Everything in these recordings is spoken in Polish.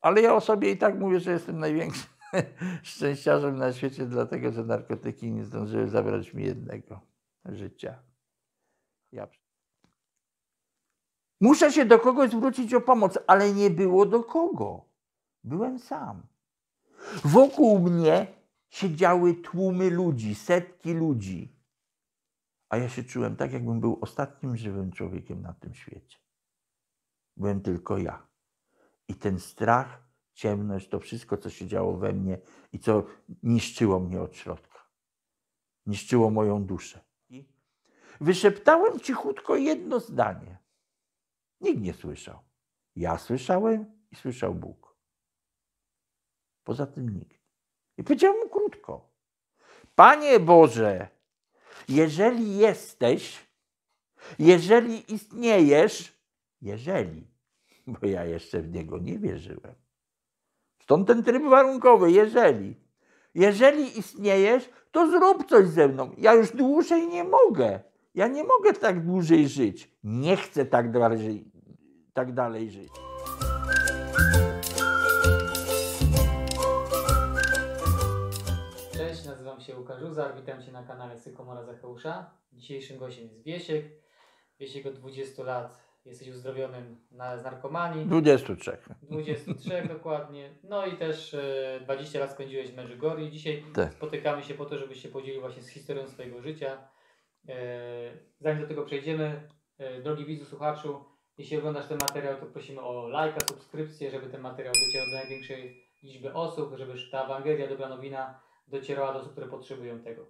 Ale ja o sobie i tak mówię, że jestem największym szczęściarzem na świecie, dlatego że narkotyki nie zdążyły zabrać mi jednego życia. Ja. Muszę się do kogoś zwrócić o pomoc, ale nie było do kogo. Byłem sam. Wokół mnie siedziały tłumy ludzi, setki ludzi. A ja się czułem tak, jakbym był ostatnim żywym człowiekiem na tym świecie. Byłem tylko ja. I ten strach, ciemność, to wszystko, co się działo we mnie i co niszczyło mnie od środka, niszczyło moją duszę. I wyszeptałem cichutko jedno zdanie. Nikt nie słyszał. Ja słyszałem i słyszał Bóg. Poza tym nikt. I powiedziałem mu krótko. Panie Boże, jeżeli jesteś, jeżeli istniejesz, jeżeli bo ja jeszcze w niego nie wierzyłem. Stąd ten tryb warunkowy, jeżeli. Jeżeli istniejesz, to zrób coś ze mną. Ja już dłużej nie mogę. Ja nie mogę tak dłużej żyć. Nie chcę tak dalej, tak dalej żyć. Cześć, nazywam się Łukasz witam Cię na kanale Sykomora Zacheusza. Dzisiejszym gościem jest Wiesiek. Wiesiek od 20 lat jesteś uzdrowionym na, z narkomanii. 23. 23 dokładnie. No i też y, e, 20 lat spędziłeś w Medjugorje. Dzisiaj tak. spotykamy się po to, żebyś się podzielił właśnie z historią swojego życia. E, zanim do tego przejdziemy, y, drogi widzu, słuchaczu, jeśli oglądasz ten materiał, to prosimy o lajka, subskrypcję, żeby ten materiał docierał do największej liczby osób, żeby ta Ewangelia, dobra nowina docierała do osób, które potrzebują tego.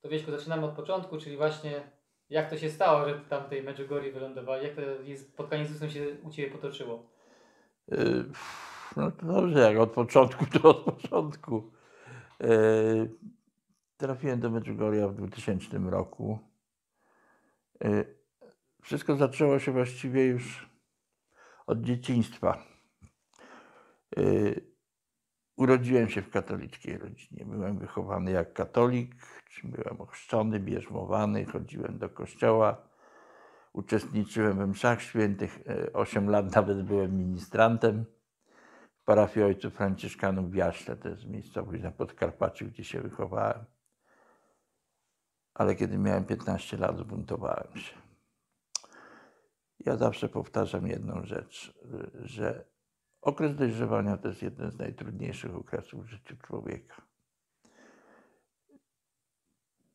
To Wieśku, zaczynamy od początku, czyli właśnie jak to się stało, że tam w tej Medjugorje wylądowali? Jak to jest, spotkanie z Jezusem się u Ciebie potoczyło? Y, no to dobrze, jak od początku to od początku. Y, trafiłem do Medjugorja w 2000 roku. Y, wszystko zaczęło się właściwie już od dzieciństwa. Urodziłem się w katolickiej rodzinie. Byłem wychowany jak katolik, byłem ochrzczony, bierzmowany, chodziłem do kościoła, uczestniczyłem w mszach świętych. E, osiem lat nawet byłem ministrantem w parafii ojców Franciszkanów w Jaśle, to jest miejscowość na Podkarpaciu, gdzie się wychowałem. Ale kiedy miałem 15 lat, zbuntowałem się. Ja zawsze powtarzam jedną rzecz, że Okres dojrzewania to jest jeden z najtrudniejszych okresów w życiu człowieka.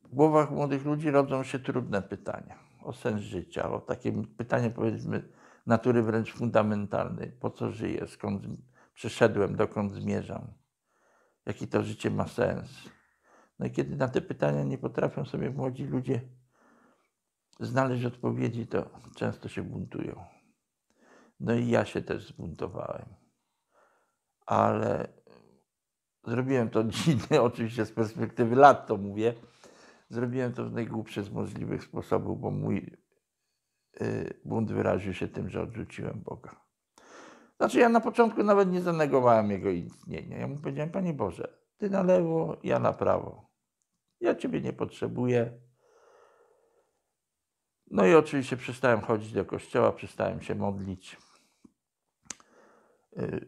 W głowach młodych ludzi rodzą się trudne pytania o sens życia, o takie pytanie powiedzmy natury wręcz fundamentalnej. Po co żyję? Skąd przyszedłem? Dokąd zmierzam? Jaki to życie ma sens? No i kiedy na te pytania nie potrafią sobie młodzi ludzie znaleźć odpowiedzi, to często się buntują. No i ja się też zbuntowałem ale e, zrobiłem to dziwne, oczywiście z perspektywy lat to mówię, zrobiłem to w najgłupszy z możliwych sposobów, bo mój e, bunt wyraził się tym, że odrzuciłem Boga. Znaczy ja na początku nawet nie zanegowałem Jego istnienia. Ja mu powiedziałem, Panie Boże, Ty na lewo, ja na prawo. Ja Ciebie nie potrzebuję. No i oczywiście przestałem chodzić do kościoła, przestałem się modlić. E,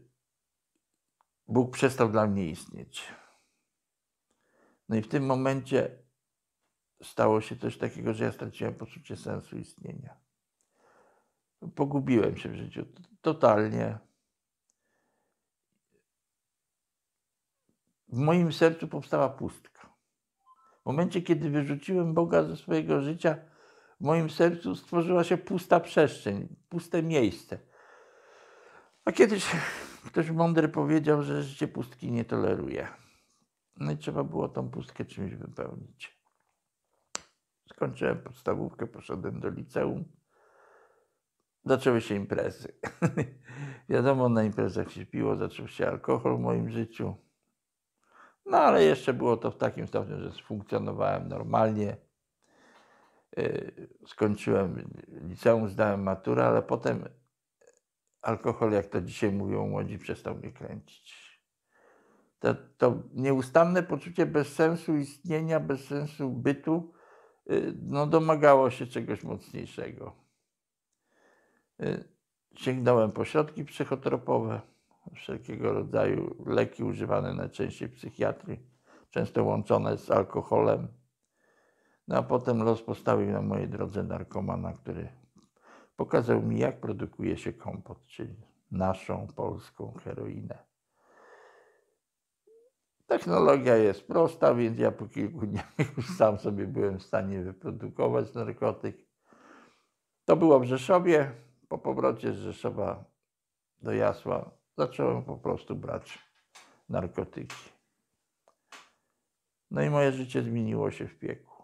Bóg przestał dla mnie istnieć. No i w tym momencie stało się coś takiego, że ja straciłem poczucie sensu istnienia. Pogubiłem się w życiu totalnie. W moim sercu powstała pustka. W momencie, kiedy wyrzuciłem Boga ze swojego życia, w moim sercu stworzyła się pusta przestrzeń, puste miejsce. A kiedyś Ktoś mądry powiedział, że życie pustki nie toleruje. No i trzeba było tą pustkę czymś wypełnić. Skończyłem podstawówkę, poszedłem do liceum. Zaczęły się imprezy. Wiadomo, na imprezach się piło, zaczął się alkohol w moim życiu. No ale jeszcze było to w takim stopniu, że funkcjonowałem normalnie. Y, skończyłem liceum, zdałem maturę, ale potem alkohol, jak to dzisiaj mówią młodzi, przestał mnie kręcić. To, to nieustanne poczucie bezsensu istnienia, bezsensu bytu, y, no domagało się czegoś mocniejszego. Y, sięgnąłem po środki psychotropowe, wszelkiego rodzaju leki używane najczęściej w psychiatrii, często łączone z alkoholem. No a potem los postawił na mojej drodze narkomana, który pokazał mi, jak produkuje się kompot, czyli naszą polską heroinę. Technologia jest prosta, więc ja po kilku dniach już sam sobie byłem w stanie wyprodukować narkotyk. To było w Rzeszowie. Po powrocie z Rzeszowa do Jasła zacząłem po prostu brać narkotyki. No i moje życie zmieniło się w pieku.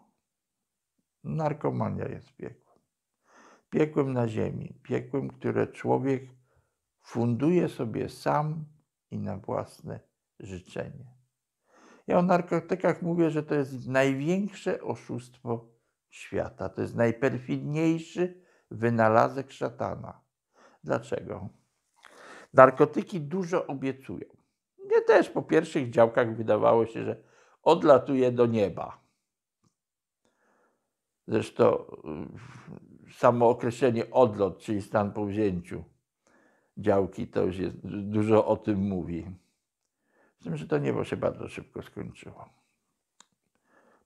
Narkomania jest w pieku piekłem na ziemi, piekłem, które człowiek funduje sobie sam i na własne życzenie. Ja o narkotykach mówię, że to jest największe oszustwo świata. To jest najperfidniejszy wynalazek szatana. Dlaczego? Narkotyki dużo obiecują. Mnie też po pierwszych działkach wydawało się, że odlatuje do nieba. Zresztą samo określenie odlot, czyli stan po wzięciu działki, to już jest, dużo o tym mówi. Z tym, że to niebo się bardzo szybko skończyło.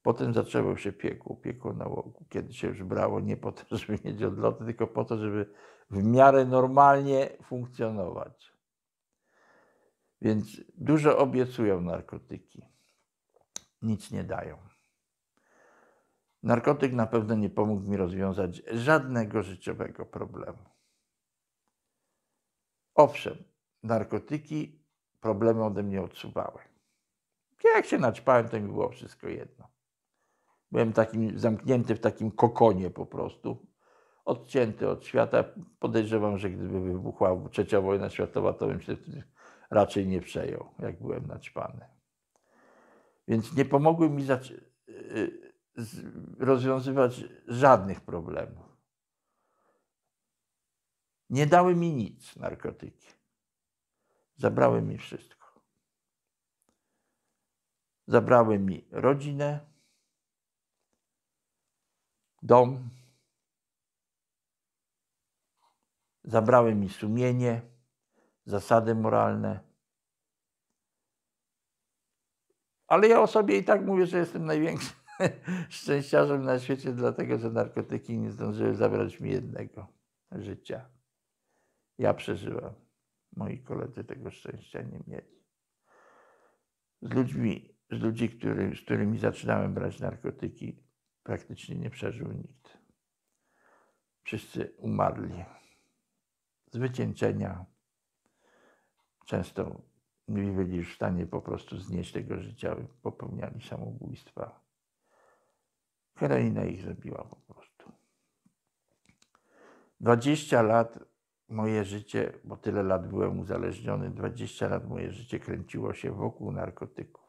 Potem zaczęło się piekło, piekło nałogu, kiedy się już brało nie po to, żeby mieć odloty, tylko po to, żeby w miarę normalnie funkcjonować. Więc dużo obiecują narkotyki, nic nie dają. Narkotyk na pewno nie pomógł mi rozwiązać żadnego życiowego problemu. Owszem, narkotyki problemy ode mnie odsuwały. Jak się naćpałem, to mi było wszystko jedno. Byłem takim zamknięty w takim kokonie po prostu, odcięty od świata. Podejrzewam, że gdyby wybuchła trzecia wojna światowa, to bym się tym raczej nie przejął, jak byłem naćpany. Więc nie pomogły mi zaczynać y, rozwiązywać żadnych problemów. Nie dały mi nic narkotyki. Zabrały mi wszystko. Zabrały mi rodzinę, dom, zabrały mi sumienie, zasady moralne. Ale ja o sobie i tak mówię, że jestem największym szczęściarzem na świecie, dlatego że narkotyki nie zdążyły zabrać mi jednego życia. Ja przeżyłem. Moi koledzy tego szczęścia nie mieli. Z ludźmi, z ludzi, który, z którymi zaczynałem brać narkotyki, praktycznie nie przeżył nikt. Wszyscy umarli z wycieńczenia. Często nie byli już w stanie po prostu znieść tego życia, popełniali samobójstwa. Heroina ich zrobiła po prostu. 20 lat moje życie, bo tyle lat byłem uzależniony, 20 lat moje życie kręciło się wokół narkotyków.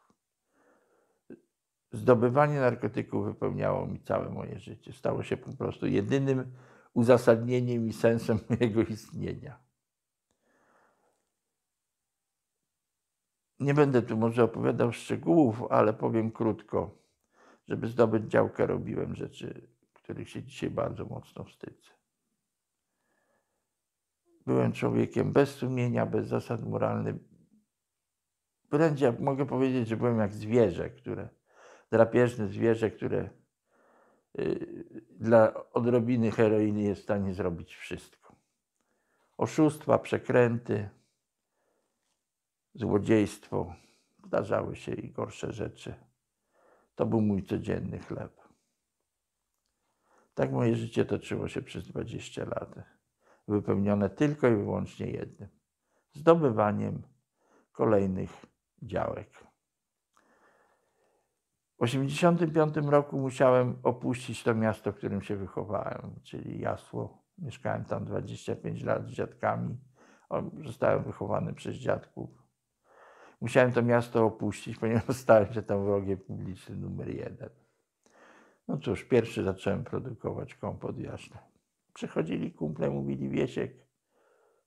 Zdobywanie narkotyków wypełniało mi całe moje życie. Stało się po prostu jedynym uzasadnieniem i sensem mojego istnienia. Nie będę tu może opowiadał szczegółów, ale powiem krótko żeby zdobyć działkę, robiłem rzeczy, których się dzisiaj bardzo mocno wstydzę. Byłem człowiekiem bez sumienia, bez zasad moralnych. Wręcz ja mogę powiedzieć, że byłem jak zwierzę, które, drapieżne zwierzę, które yy, dla odrobiny heroiny jest w stanie zrobić wszystko. Oszustwa, przekręty, złodziejstwo, zdarzały się i gorsze rzeczy. To był mój codzienny chleb. Tak moje życie toczyło się przez 20 lat, wypełnione tylko i wyłącznie jednym zdobywaniem kolejnych działek. W 1985 roku musiałem opuścić to miasto, w którym się wychowałem, czyli Jasło. Mieszkałem tam 25 lat z dziadkami. Zostałem wychowany przez dziadków musiałem to miasto opuścić, ponieważ stałem się tam wrogiem publicznym numer jeden. No cóż, pierwszy zacząłem produkować kompot jasne. Przychodzili kumple, mówili Wiesiek,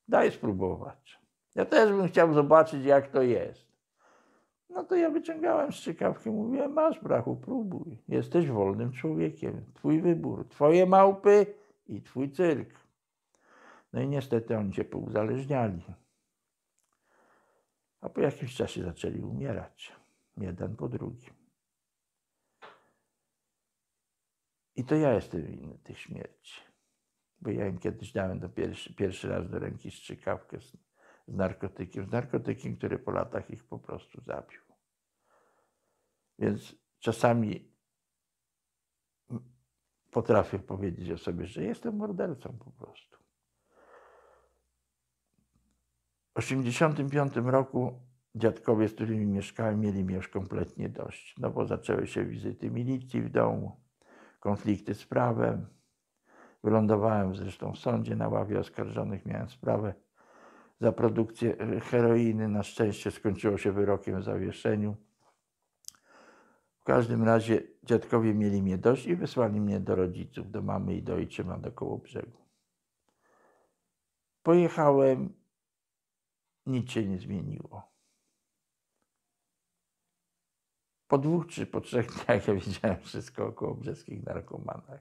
daj spróbować. Ja też bym chciał zobaczyć, jak to jest. No to ja wyciągałem z ciekawki, mówiłem, masz brachu, próbuj. Jesteś wolnym człowiekiem. Twój wybór, twoje małpy i twój cyrk. No i niestety oni się pouzależniali a po jakimś czasie zaczęli umierać, jeden po drugim. I to ja jestem winny tych śmierci, bo ja im kiedyś dałem do pierwszy, pierwszy raz do ręki strzykawkę z, z narkotykiem, z narkotykiem, który po latach ich po prostu zabił. Więc czasami potrafię powiedzieć o sobie, że jestem mordercą po prostu. 1985 roku dziadkowie, z którymi mieszkałem, mieli mnie już kompletnie dość, no bo zaczęły się wizyty milicji w domu, konflikty z prawem. Wylądowałem zresztą w sądzie na ławie oskarżonych, miałem sprawę za produkcję e, heroiny. Na szczęście skończyło się wyrokiem w zawieszeniu. W każdym razie dziadkowie mieli mnie dość i wysłali mnie do rodziców, do mamy i do ojczyma do Kołobrzegu. Pojechałem nic się nie zmieniło. Po dwóch czy po trzech dniach ja wiedziałem wszystko o kołobrzeskich narkomanach.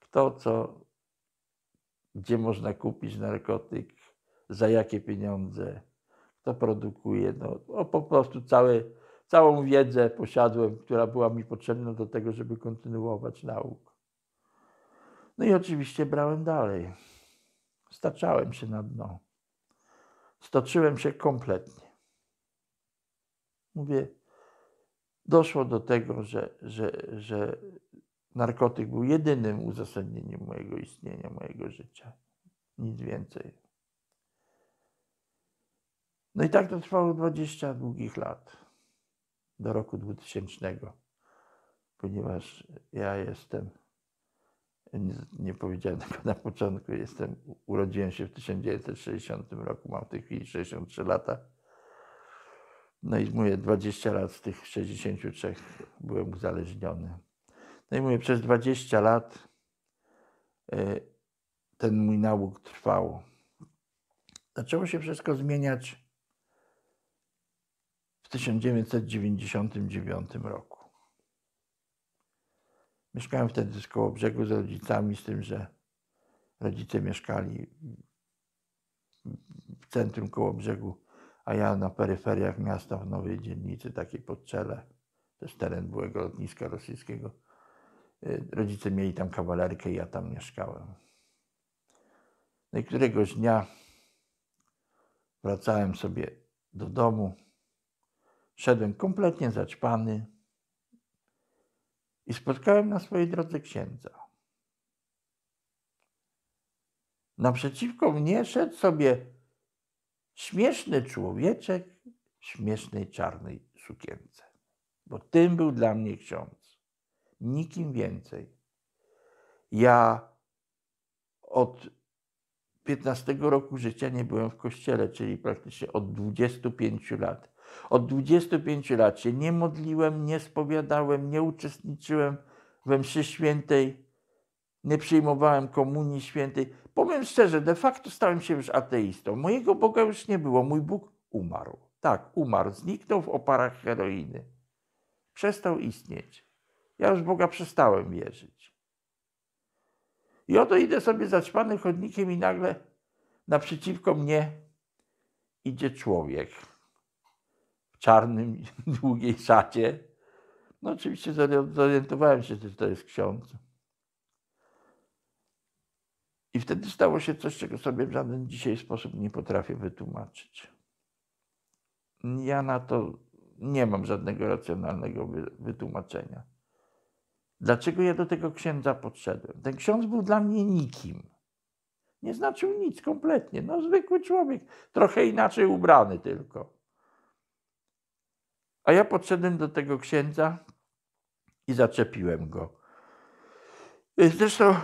Kto, co, gdzie można kupić narkotyk, za jakie pieniądze, kto produkuje. No, po prostu całe, całą wiedzę posiadłem, która była mi potrzebna do tego, żeby kontynuować nauk. No i oczywiście brałem dalej. Staczałem się na dno stoczyłem się kompletnie. Mówię, doszło do tego, że, że, że narkotyk był jedynym uzasadnieniem mojego istnienia, mojego życia. Nic więcej. No i tak to trwało 20 długich lat, do roku 2000, ponieważ ja jestem nie powiedziałem tego na początku, jestem, urodziłem się w 1960 roku, mam w tej chwili 63 lata. No i mówię, 20 lat z tych 63 byłem uzależniony. No i mówię, przez 20 lat e, ten mój nauk trwał. Zaczęło się wszystko zmieniać w 1999 roku. Mieszkałem wtedy z koło brzegu z rodzicami, z tym, że rodzice mieszkali w centrum koło brzegu, a ja na peryferiach miasta w nowej dzielnicy, takiej pod czele, też teren byłego lotniska rosyjskiego. Y, rodzice mieli tam kawalerkę i ja tam mieszkałem. No i któregoś dnia wracałem sobie do domu. Szedłem kompletnie zaćpany i spotkałem na swojej drodze księdza. Naprzeciwko mnie szedł sobie śmieszny człowieczek w śmiesznej czarnej sukience. Bo tym był dla mnie ksiądz. Nikim więcej. Ja od 15 roku życia nie byłem w kościele, czyli praktycznie od 25 lat. Od 25 lat się nie modliłem, nie spowiadałem, nie uczestniczyłem we mszy świętej, nie przyjmowałem komunii świętej. Powiem szczerze, de facto stałem się już ateistą. Mojego Boga już nie było, mój Bóg umarł. Tak, umarł, zniknął w oparach heroiny. Przestał istnieć. Ja już Boga przestałem wierzyć. I oto idę sobie zaćpanym chodnikiem i nagle naprzeciwko mnie idzie człowiek czarnym, długiej szacie. No oczywiście zorientowałem się, że to jest ksiądz. I wtedy stało się coś, czego sobie w żaden dzisiaj sposób nie potrafię wytłumaczyć. Ja na to nie mam żadnego racjonalnego wytłumaczenia. Dlaczego ja do tego księdza podszedłem? Ten ksiądz był dla mnie nikim. Nie znaczył nic kompletnie. No zwykły człowiek, trochę inaczej ubrany tylko. A ja podszedłem do tego księdza i zaczepiłem go. Zresztą e,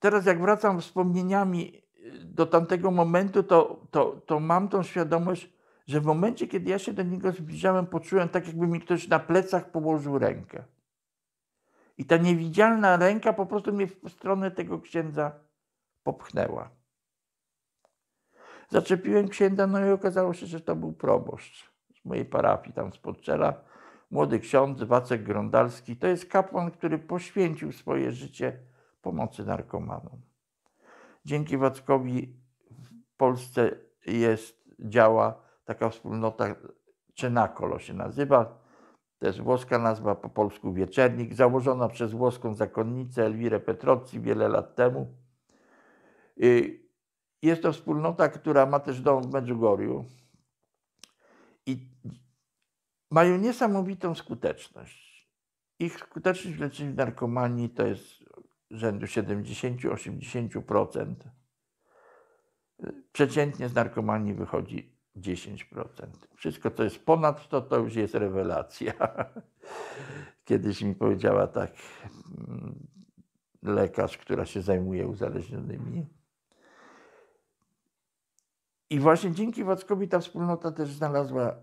teraz jak wracam wspomnieniami e, do tamtego momentu, to, to, to mam tą świadomość, że w momencie, kiedy ja się do niego zbliżałem, poczułem tak, jakby mi ktoś na plecach położył rękę. I ta niewidzialna ręka po prostu mnie w stronę tego księdza popchnęła. Zaczepiłem księdza, no i okazało się, że to był proboszcz mojej parafii, tam z Podczela, młody ksiądz Wacek Grondalski. To jest kapłan, który poświęcił swoje życie pomocy narkomanom. Dzięki Wackowi w Polsce jest, działa taka wspólnota Czynakolo się nazywa. To jest włoska nazwa, po polsku Wieczernik, założona przez włoską zakonnicę Elwirę Petrocci wiele lat temu. Y, jest to wspólnota, która ma też dom w Medjugorju, i mają niesamowitą skuteczność. Ich skuteczność w leczeniu narkomanii to jest rzędu 70-80%. Przeciętnie z narkomanii wychodzi 10%. Wszystko, co jest ponad to, to już jest rewelacja. Kiedyś mi powiedziała tak mm, lekarz, która się zajmuje uzależnionymi i właśnie dzięki Wackowi ta wspólnota też znalazła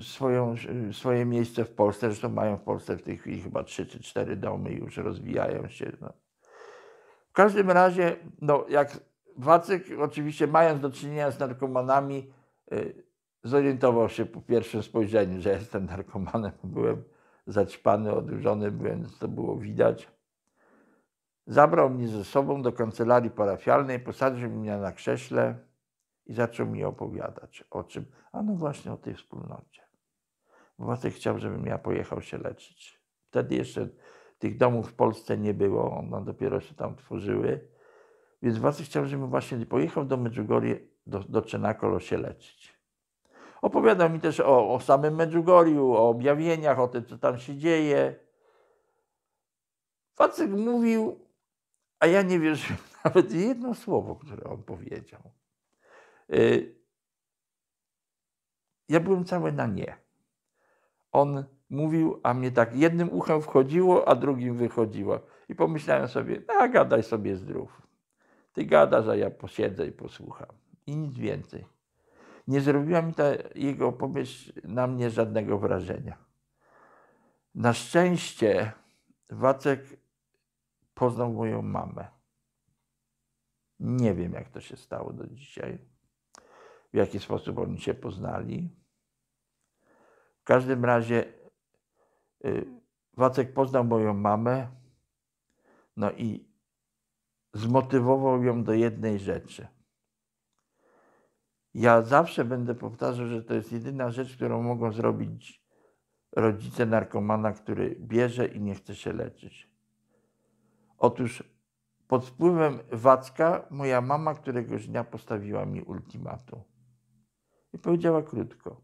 swoją, e, swoje miejsce w Polsce. Zresztą mają w Polsce w tej chwili chyba trzy czy cztery domy, już rozwijają się. No. W każdym razie, no, jak Wacek oczywiście mając do czynienia z narkomanami, e, zorientował się po pierwszym spojrzeniu, że jestem narkomanem. Byłem zaćpany, odurzony, byłem, to było widać. Zabrał mnie ze sobą do kancelarii parafialnej, posadził mnie na krześle i zaczął mi opowiadać o czym? A no właśnie o tej wspólnocie. Władek chciał, żebym ja pojechał się leczyć. Wtedy jeszcze tych domów w Polsce nie było, one dopiero się tam tworzyły. Więc Wacek chciał, żebym właśnie pojechał do Medjugorje, do, do Czynakolo się leczyć. Opowiadał mi też o, o samym Medjugorju, o objawieniach, o tym, co tam się dzieje. Wacek mówił, a ja nie wierzyłem nawet jedno słowo, które on powiedział. Y, ja byłem cały na nie. On mówił, a mnie tak jednym uchem wchodziło, a drugim wychodziło. I pomyślałem sobie, no, a gadaj sobie zdrów. Ty gadasz, a ja posiedzę i posłucham. I nic więcej. Nie zrobiła mi ta jego opowieść na mnie żadnego wrażenia. Na szczęście Wacek poznał moją mamę. Nie wiem, jak to się stało do dzisiaj w jaki sposób oni się poznali. W każdym razie y, Wacek poznał moją mamę, no i zmotywował ją do jednej rzeczy. Ja zawsze będę powtarzał, że to jest jedyna rzecz, którą mogą zrobić rodzice narkomana, który bierze i nie chce się leczyć. Otóż pod wpływem Wacka moja mama któregoś dnia postawiła mi ultimatum i powiedziała krótko: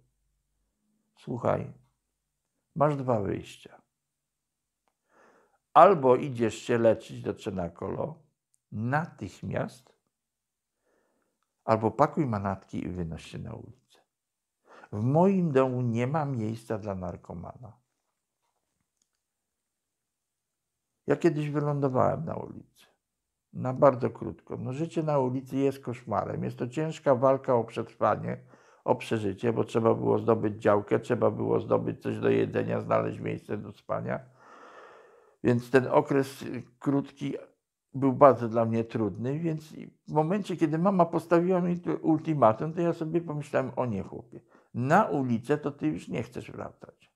Słuchaj, masz dwa wyjścia. Albo idziesz się leczyć do Cenakolo natychmiast, albo pakuj manatki i wynoś się na ulicę. W moim domu nie ma miejsca dla narkomana. Ja kiedyś wylądowałem na ulicy. Na bardzo krótko. No, życie na ulicy jest koszmarem. Jest to ciężka walka o przetrwanie o przeżycie, bo trzeba było zdobyć działkę, trzeba było zdobyć coś do jedzenia, znaleźć miejsce do spania. Więc ten okres krótki był bardzo dla mnie trudny, więc w momencie, kiedy mama postawiła mi ultimatum, to ja sobie pomyślałem, o nie chłopie, na ulicę to ty już nie chcesz wracać.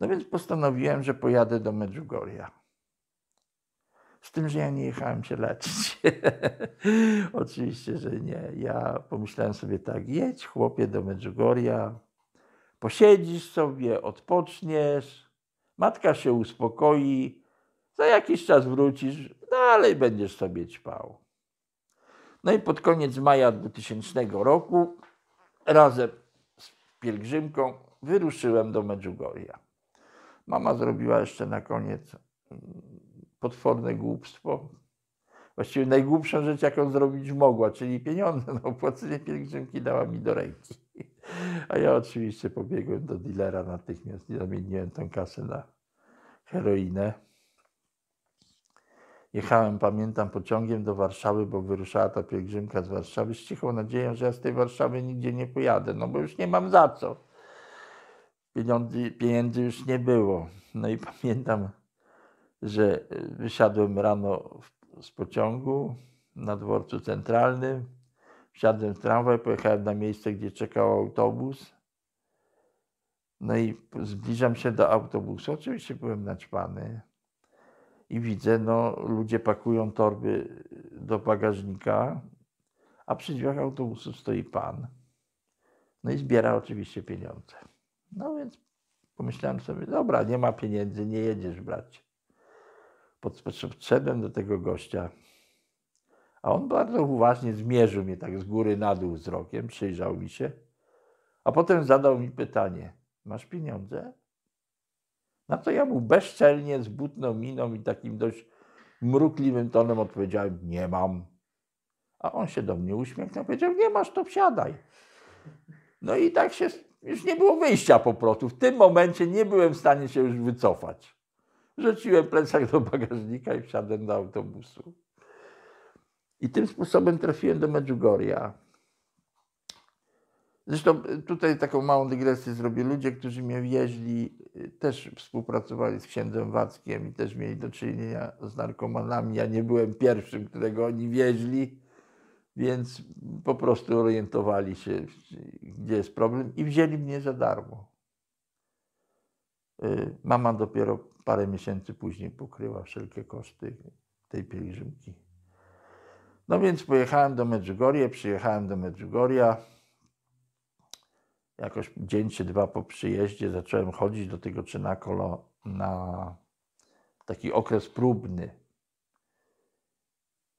No więc postanowiłem, że pojadę do Medjugorja. Z tym, że ja nie jechałem się leczyć. Oczywiście, że nie. Ja pomyślałem sobie tak, jedź chłopie do Medjugorja, posiedzisz sobie, odpoczniesz, matka się uspokoi, za jakiś czas wrócisz, dalej będziesz sobie ćpał. No i pod koniec maja 2000 roku razem z pielgrzymką wyruszyłem do Medjugorja. Mama zrobiła jeszcze na koniec mm, potworne głupstwo. Właściwie najgłupszą rzecz, jaką zrobić mogła, czyli pieniądze na no, opłacenie pielgrzymki dała mi do ręki. A ja oczywiście pobiegłem do dilera natychmiast i zamieniłem tę kasę na heroinę. Jechałem, pamiętam, pociągiem do Warszawy, bo wyruszała ta pielgrzymka z Warszawy z cichą nadzieją, że ja z tej Warszawy nigdzie nie pojadę, no bo już nie mam za co. Pieniądze, pieniędzy już nie było. No i pamiętam, że e, wysiadłem rano z pociągu na dworcu centralnym, wsiadłem w tramwaj, pojechałem na miejsce, gdzie czekał autobus. No i zbliżam się do autobusu, oczywiście byłem naćpany i widzę, no ludzie pakują torby e, do bagażnika, a przy drzwiach autobusu stoi pan. No i zbiera oczywiście pieniądze. No więc pomyślałem sobie, dobra, nie ma pieniędzy, nie jedziesz bracie. Podszedłem do tego gościa, a on bardzo uważnie zmierzył mnie tak z góry na dół wzrokiem, przyjrzał mi się, a potem zadał mi pytanie: Masz pieniądze? Na to ja mu bezczelnie, z butną miną i takim dość mrukliwym tonem odpowiedziałem: Nie mam. A on się do mnie uśmiechnął, powiedział: Nie masz, to wsiadaj. No i tak się już nie było wyjścia po prostu. W tym momencie nie byłem w stanie się już wycofać. Rzuciłem plecak do bagażnika i wsiadłem do autobusu. I tym sposobem trafiłem do Medjugorja. Zresztą e, tutaj taką małą dygresję zrobię. Ludzie, którzy mnie wieźli, e, też współpracowali z księdzem Wackiem i też mieli do czynienia z narkomanami. Ja nie byłem pierwszym, którego oni wieźli, więc po prostu orientowali się, gdzie jest problem i wzięli mnie za darmo. Y, mama dopiero parę miesięcy później pokryła wszelkie koszty tej pielgrzymki. No więc pojechałem do Medjugorje, przyjechałem do Medjugorja. Jakoś dzień czy dwa po przyjeździe zacząłem chodzić do tego Czynakolo na taki okres próbny.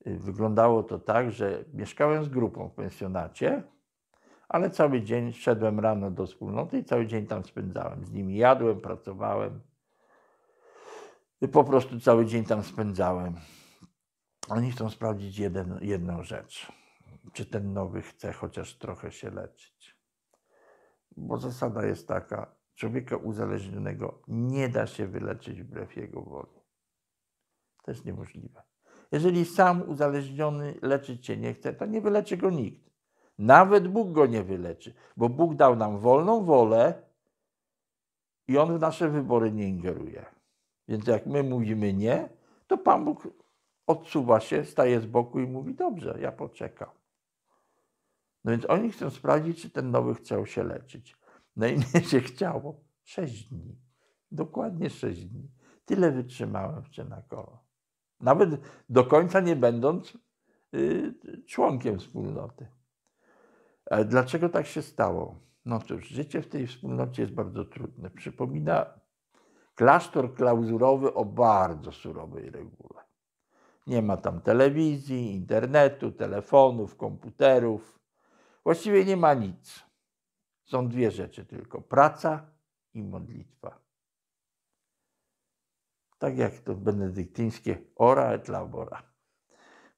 Y, wyglądało to tak, że mieszkałem z grupą w pensjonacie, ale cały dzień szedłem rano do wspólnoty i cały dzień tam spędzałem. Z nimi jadłem, pracowałem. I po prostu cały dzień tam spędzałem. Oni chcą sprawdzić jeden, jedną rzecz. Czy ten nowy chce chociaż trochę się leczyć? Bo zasada jest taka, człowieka uzależnionego nie da się wyleczyć wbrew jego woli. To jest niemożliwe. Jeżeli sam uzależniony leczyć się nie chce, to nie wyleczy go nikt. Nawet Bóg go nie wyleczy, bo Bóg dał nam wolną wolę i on w nasze wybory nie ingeruje. Więc jak my mówimy nie, to Pan Bóg odsuwa się, staje z boku i mówi: Dobrze, ja poczekam. No więc oni chcą sprawdzić, czy ten nowy chciał się leczyć. No i nie się chciało. Sześć dni. Dokładnie sześć dni. Tyle wytrzymałem w Czernakolo. Nawet do końca nie będąc y, członkiem wspólnoty. Ale dlaczego tak się stało? No cóż, życie w tej wspólnocie jest bardzo trudne. Przypomina klasztor klauzurowy o bardzo surowej regule. Nie ma tam telewizji, internetu, telefonów, komputerów. Właściwie nie ma nic. Są dwie rzeczy tylko: praca i modlitwa. Tak jak to benedyktyńskie ora et labora.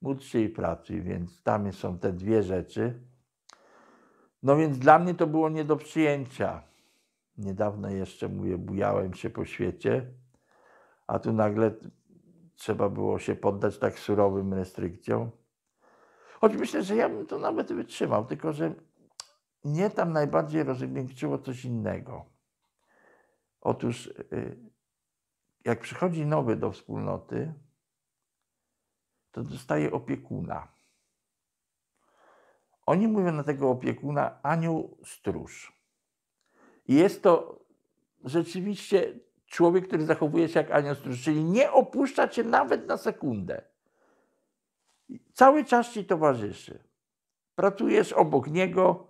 Módl się i pracuj, więc tam są te dwie rzeczy no więc dla mnie to było nie do przyjęcia. Niedawno jeszcze, mówię, bujałem się po świecie, a tu nagle trzeba było się poddać tak surowym restrykcjom. Choć myślę, że ja bym to nawet wytrzymał, tylko że mnie tam najbardziej rozmiękczyło coś innego. Otóż, y, jak przychodzi nowy do wspólnoty, to dostaje opiekuna. Oni mówią na tego opiekuna anioł stróż. I jest to rzeczywiście człowiek, który zachowuje się jak anioł stróż, czyli nie opuszcza cię nawet na sekundę. Cały czas ci towarzyszy. Pracujesz obok niego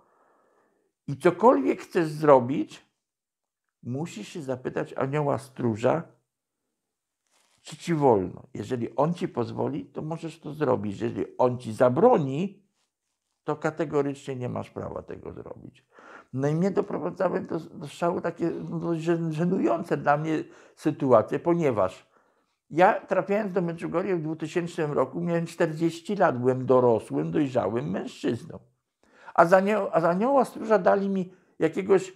i cokolwiek chcesz zrobić, musisz się zapytać anioła stróża, czy ci wolno. Jeżeli on ci pozwoli, to możesz to zrobić. Jeżeli on ci zabroni, to kategorycznie nie masz prawa tego zrobić. No i mnie doprowadzały do, do szału takie no, żenujące dla mnie sytuacje, ponieważ ja trafiając do Medjugorje w 2000 roku miałem 40 lat, byłem dorosłym, dojrzałym mężczyzną. A za, nie, a za nią stróża dali mi jakiegoś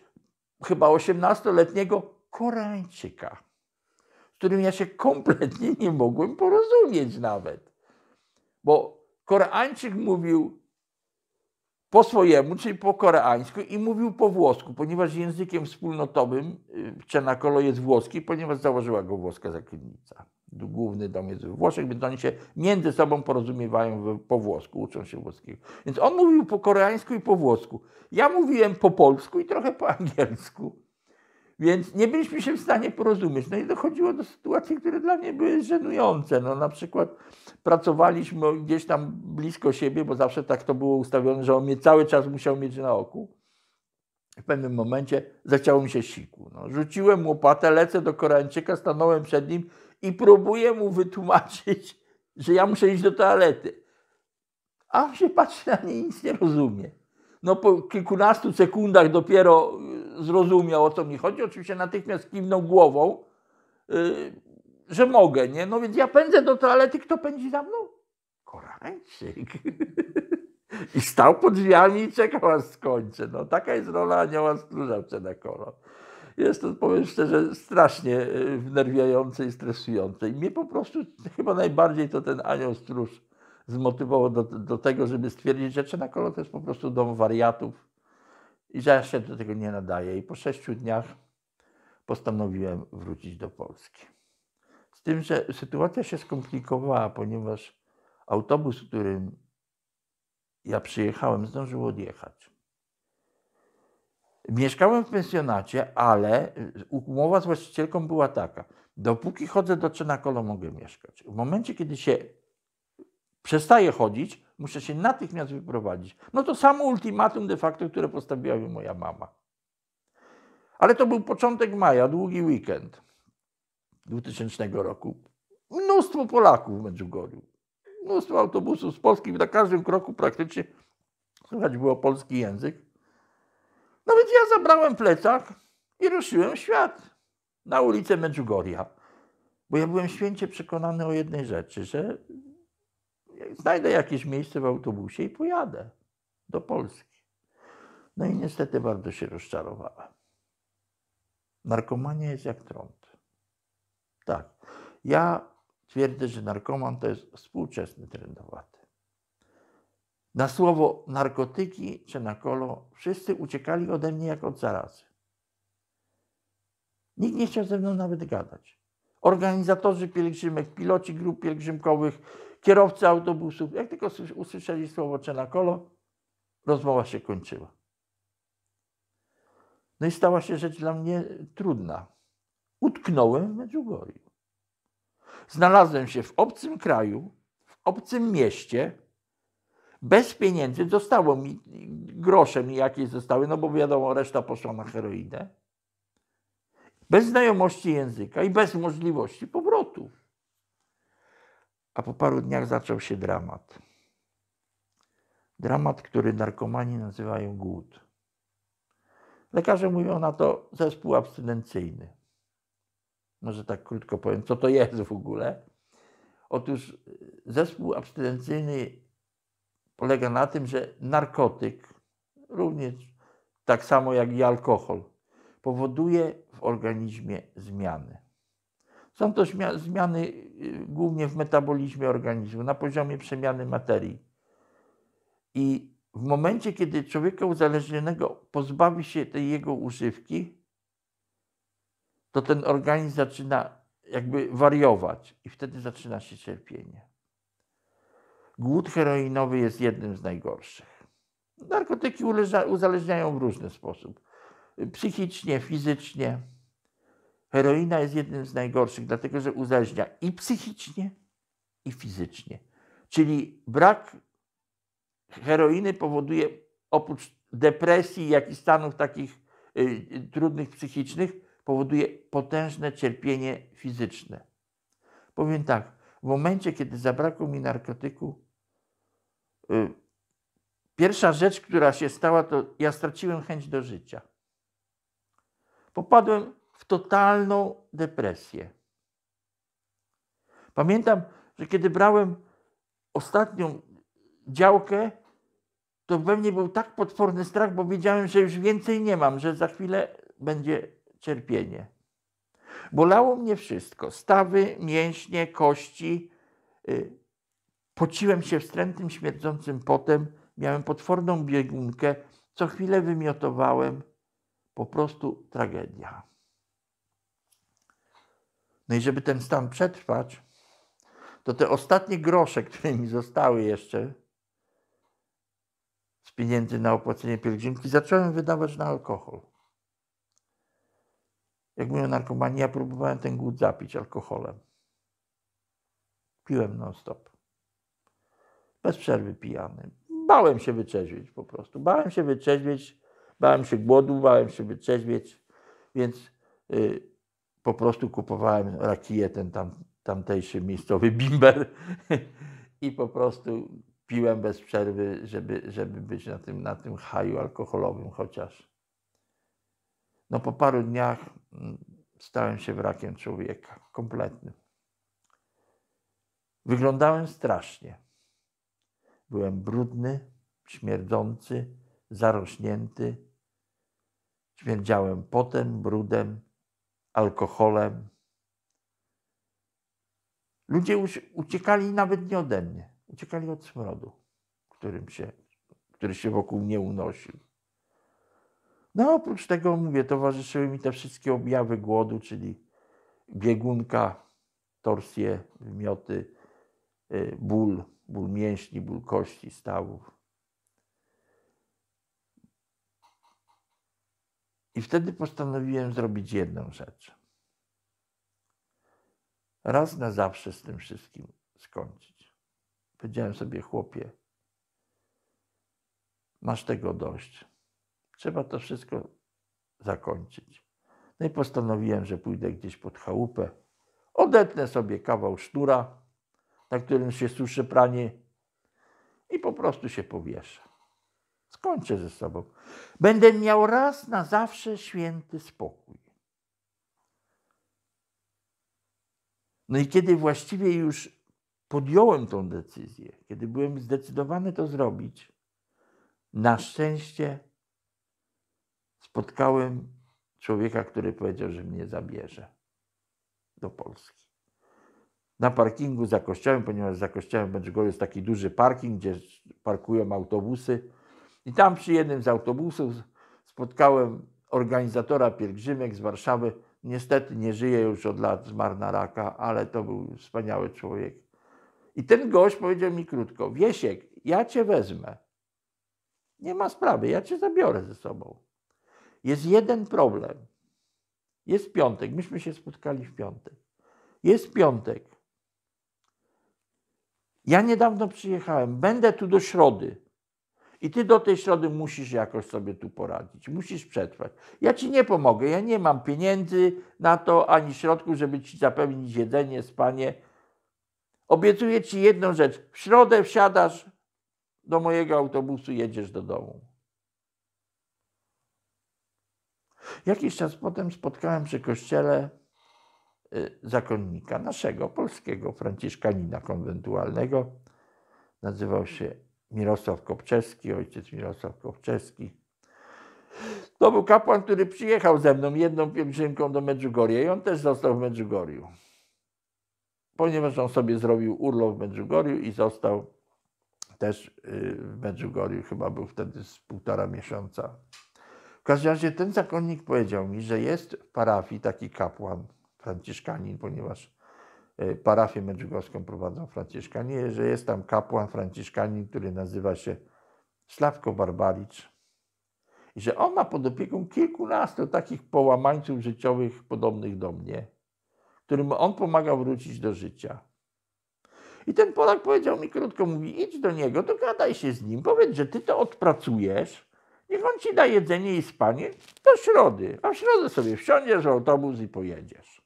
chyba 18-letniego Koreańczyka, z którym ja się kompletnie nie mogłem porozumieć nawet. Bo Koreańczyk mówił po swojemu, czyli po koreańsku i mówił po włosku, ponieważ językiem wspólnotowym y, Czenakolo jest włoski, ponieważ założyła go włoska zakonnica. Główny dom jest we Włoszech, więc oni się między sobą porozumiewają po włosku, uczą się włoskiego. Więc on mówił po koreańsku i po włosku. Ja mówiłem po polsku i trochę po angielsku. Więc nie byliśmy się w stanie porozumieć. No i dochodziło do sytuacji, które dla mnie były żenujące. No na przykład pracowaliśmy gdzieś tam blisko siebie, bo zawsze tak to było ustawione, że on mnie cały czas musiał mieć na oku. W pewnym momencie zaciało mi się siku. No, rzuciłem łopatę, lecę do Koreańczyka, stanąłem przed nim i próbuję mu wytłumaczyć, że ja muszę iść do toalety. A on się patrzy na mnie i nic nie rozumie. No po kilkunastu sekundach dopiero zrozumiał o co mi chodzi, oczywiście natychmiast kiwnął głową, y, że mogę, nie? No więc ja pędzę do toalety, kto pędzi za mną? Koreańczyk. I stał pod drzwiami i czekał aż skończę. No, taka jest rola anioła stróża w Cenekolo. Jest to, powiem szczerze, strasznie y, wnerwiające i stresujące. I mnie po prostu chyba najbardziej to ten anioł stróż zmotywował do, do tego, żeby stwierdzić, że Cenekolo to jest po prostu dom wariatów, i że ja się do tego nie nadaję. I po sześciu dniach postanowiłem wrócić do Polski. Z tym, że sytuacja się skomplikowała, ponieważ autobus, którym ja przyjechałem, zdążył odjechać. Mieszkałem w pensjonacie, ale umowa z właścicielką była taka. Dopóki chodzę do Czenakolo, mogę mieszkać. W momencie, kiedy się przestaje chodzić, muszę się natychmiast wyprowadzić. No to samo ultimatum de facto, które postawiła mi moja mama. Ale to był początek maja, długi weekend 2000 roku. Mnóstwo Polaków w Medjugorju. Mnóstwo autobusów z Polski. Na każdym kroku praktycznie słychać było polski język. Nawet no ja zabrałem plecak i ruszyłem w świat. Na ulicę Medjugorja. Bo ja byłem święcie przekonany o jednej rzeczy, że znajdę jakieś miejsce w autobusie i pojadę do Polski. No i niestety bardzo się rozczarowałem. Narkomania jest jak trąd. Tak. Ja twierdzę, że narkoman to jest współczesny trendowaty. Na słowo narkotyki czy na kolo wszyscy uciekali ode mnie jak od zarazy. Nikt nie chciał ze mną nawet gadać. Organizatorzy pielgrzymek, piloci grup pielgrzymkowych, kierowcy autobusów. Jak tylko usłyszeli słowo kolo", rozmowa się kończyła. No i stała się rzecz dla mnie trudna. Utknąłem w Medjugorju. Znalazłem się w obcym kraju, w obcym mieście, bez pieniędzy. Zostało mi grosze mi jakieś zostały, no bo wiadomo, reszta poszła na heroinę. Bez znajomości języka i bez możliwości powrotu a po paru dniach zaczął się dramat. Dramat, który narkomani nazywają głód. Lekarze mówią na to zespół abstynencyjny. Może tak krótko powiem, co to jest w ogóle. Otóż e, zespół abstynencyjny polega na tym, że narkotyk, również tak samo jak i alkohol, powoduje w organizmie zmiany. Są to zmiany y, głównie w metabolizmie organizmu, na poziomie przemiany materii. I w momencie, kiedy człowieka uzależnionego pozbawi się tej jego używki, to ten organizm zaczyna jakby wariować i wtedy zaczyna się cierpienie. Głód heroinowy jest jednym z najgorszych. Narkotyki uzależniają w różny sposób. Psychicznie, fizycznie. Heroina jest jednym z najgorszych, dlatego że uzależnia i psychicznie, i fizycznie. Czyli brak heroiny powoduje oprócz depresji, jak i stanów takich y, y, trudnych psychicznych, powoduje potężne cierpienie fizyczne. Powiem tak, w momencie, kiedy zabrakło mi narkotyku, y, pierwsza rzecz, która się stała, to ja straciłem chęć do życia. Popadłem w totalną depresję. Pamiętam, że kiedy brałem ostatnią działkę, to we mnie był tak potworny strach, bo wiedziałem, że już więcej nie mam, że za chwilę będzie cierpienie. Bolało mnie wszystko: stawy, mięśnie, kości. Y, pociłem się wstrętnym, śmierdzącym potem, miałem potworną biegunkę, co chwilę wymiotowałem. Po prostu tragedia. No i żeby ten stan przetrwać, to te ostatnie grosze, które mi zostały jeszcze z pieniędzy na opłacenie pielgrzymki, zacząłem wydawać na alkohol. Jak mówią narkomani, ja próbowałem ten głód zapić alkoholem. Piłem non-stop. Bez przerwy pijany. Bałem się wyczeźwieć po prostu. Bałem się wyczeźwieć, bałem się głodu, bałem się wyczeźwieć, więc... Yy, po prostu kupowałem ten tam, tamtejszy miejscowy bimber i po prostu piłem bez przerwy, żeby, żeby być na tym, na tym haju alkoholowym chociaż. No po paru dniach mm, stałem się wrakiem człowieka, kompletnym. Wyglądałem strasznie. Byłem brudny, śmierdzący, zarośnięty. Śmierdziałem potem, brudem, alkoholem. Ludzie uciekali nawet nie ode mnie, uciekali od smrodu, którym się, który się wokół mnie unosił. No oprócz tego, mówię, towarzyszyły mi te wszystkie objawy głodu, czyli biegunka, torsje, wymioty, y, ból, ból mięśni, ból kości, stawów. I wtedy postanowiłem zrobić jedną rzecz. Raz na zawsze z tym wszystkim skończyć. Powiedziałem sobie, chłopie, masz tego dość. Trzeba to wszystko zakończyć. No i postanowiłem, że pójdę gdzieś pod chałupę. Odetnę sobie kawał sznura, na którym się suszy pranie i po prostu się powieszę skończę ze sobą. Będę miał raz na zawsze święty spokój. No i kiedy właściwie już podjąłem tą decyzję, kiedy byłem zdecydowany to zrobić, na szczęście spotkałem człowieka, który powiedział, że mnie zabierze do Polski. Na parkingu za kościołem, ponieważ za kościołem Medjugorje jest taki duży parking, gdzie parkują autobusy i tam przy jednym z autobusów spotkałem organizatora pielgrzymek z Warszawy. Niestety nie żyje już od lat, zmarł na raka, ale to był wspaniały człowiek. I ten gość powiedział mi krótko: Wiesiek, ja cię wezmę. Nie ma sprawy, ja cię zabiorę ze sobą. Jest jeden problem. Jest piątek, myśmy się spotkali w piątek. Jest piątek. Ja niedawno przyjechałem, będę tu do środy. I ty do tej środy musisz jakoś sobie tu poradzić, musisz przetrwać. Ja ci nie pomogę, ja nie mam pieniędzy na to ani środków, żeby ci zapewnić jedzenie, spanie. Obiecuję ci jedną rzecz. W środę wsiadasz do mojego autobusu, jedziesz do domu. Jakiś czas potem spotkałem przy kościele y, zakonnika naszego, polskiego, franciszkanina konwentualnego. Nazywał się Mirosław Kopczewski, ojciec Mirosław Kopczewski. To był kapłan, który przyjechał ze mną jedną pielgrzymką do Medjugorje i on też został w Medjugorju. Ponieważ on sobie zrobił urlop w Medjugorju i został też y, w Medjugorju, chyba był wtedy z półtora miesiąca. W każdym razie ten zakonnik powiedział mi, że jest w parafii taki kapłan, franciszkanin, ponieważ E, parafię medjugorską prowadzą franciszkanie, że jest tam kapłan franciszkanin, który nazywa się Sławko Barbalicz, i że on ma pod opieką kilkunastu takich połamańców życiowych podobnych do mnie, którym on pomagał wrócić do życia. I ten Polak powiedział mi krótko, mówi idź do niego, dogadaj się z nim, powiedz, że ty to odpracujesz, niech on ci da jedzenie i spanie do środy, a w środę sobie wsiądziesz w autobus i pojedziesz.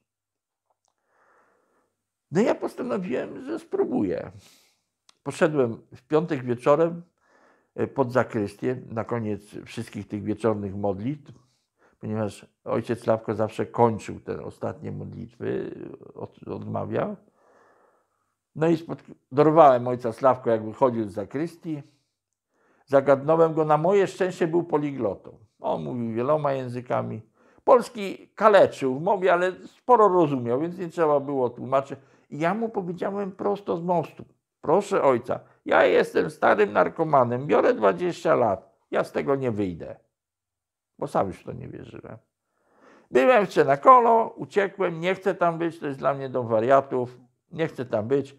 No ja postanowiłem, że spróbuję. Poszedłem w piątek wieczorem e, pod zakrystię na koniec wszystkich tych wieczornych modlitw, ponieważ ojciec Slawko zawsze kończył te ostatnie modlitwy, odmawiał. No i spod... dorwałem ojca Sławko, jak wychodził z zakrystii. Zagadnąłem go, na moje szczęście był poliglotą. On mówił wieloma językami. Polski kaleczył w mowie, ale sporo rozumiał, więc nie trzeba było tłumaczyć. Ja mu powiedziałem prosto z mostu, proszę ojca, ja jestem starym narkomanem, biorę 20 lat, ja z tego nie wyjdę. Bo sam już to nie wierzyłem. Byłem jeszcze na kolo, uciekłem, nie chcę tam być, to jest dla mnie dom wariatów, nie chcę tam być.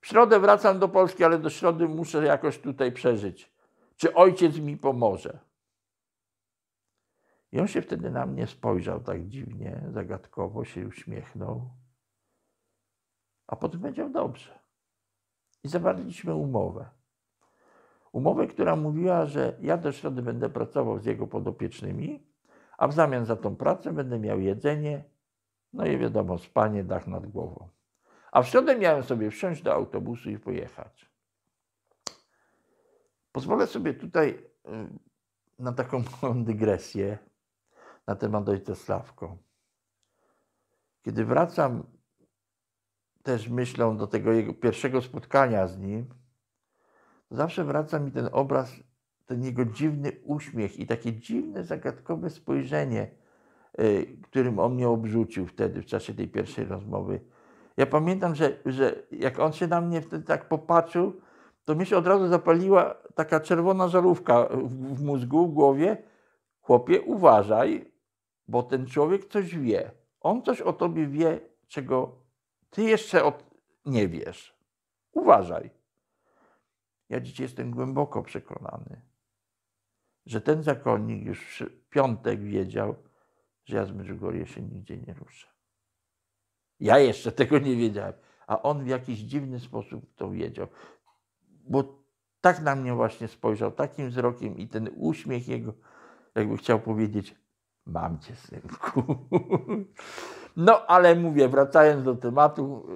W środę wracam do Polski, ale do środy muszę jakoś tutaj przeżyć. Czy ojciec mi pomoże? I on się wtedy na mnie spojrzał tak dziwnie, zagadkowo się uśmiechnął a potem powiedział dobrze. I zawarliśmy umowę. Umowę, która mówiła, że ja do środy będę pracował z jego podopiecznymi, a w zamian za tą pracę będę miał jedzenie, no i wiadomo, spanie, dach nad głową. A w środę miałem sobie wsiąść do autobusu i pojechać. Pozwolę sobie tutaj y, na taką małą dygresję na temat ojca Sławko. Kiedy wracam też myślą do tego jego pierwszego spotkania z nim, zawsze wraca mi ten obraz, ten jego dziwny uśmiech i takie dziwne, zagadkowe spojrzenie, y, którym on mnie obrzucił wtedy w czasie tej pierwszej rozmowy. Ja pamiętam, że, że jak on się na mnie wtedy tak popatrzył, to mi się od razu zapaliła taka czerwona żarówka w, w mózgu, w głowie. Chłopie, uważaj, bo ten człowiek coś wie. On coś o tobie wie, czego ty jeszcze od... nie wiesz. Uważaj. Ja dziś jestem głęboko przekonany, że ten zakonnik już w piątek wiedział, że ja z Medjugorje się nigdzie nie ruszę. Ja jeszcze tego nie wiedziałem, a on w jakiś dziwny sposób to wiedział, bo tak na mnie właśnie spojrzał, takim wzrokiem i ten uśmiech jego, jakby chciał powiedzieć, mam cię synku. No ale mówię, wracając do tematu,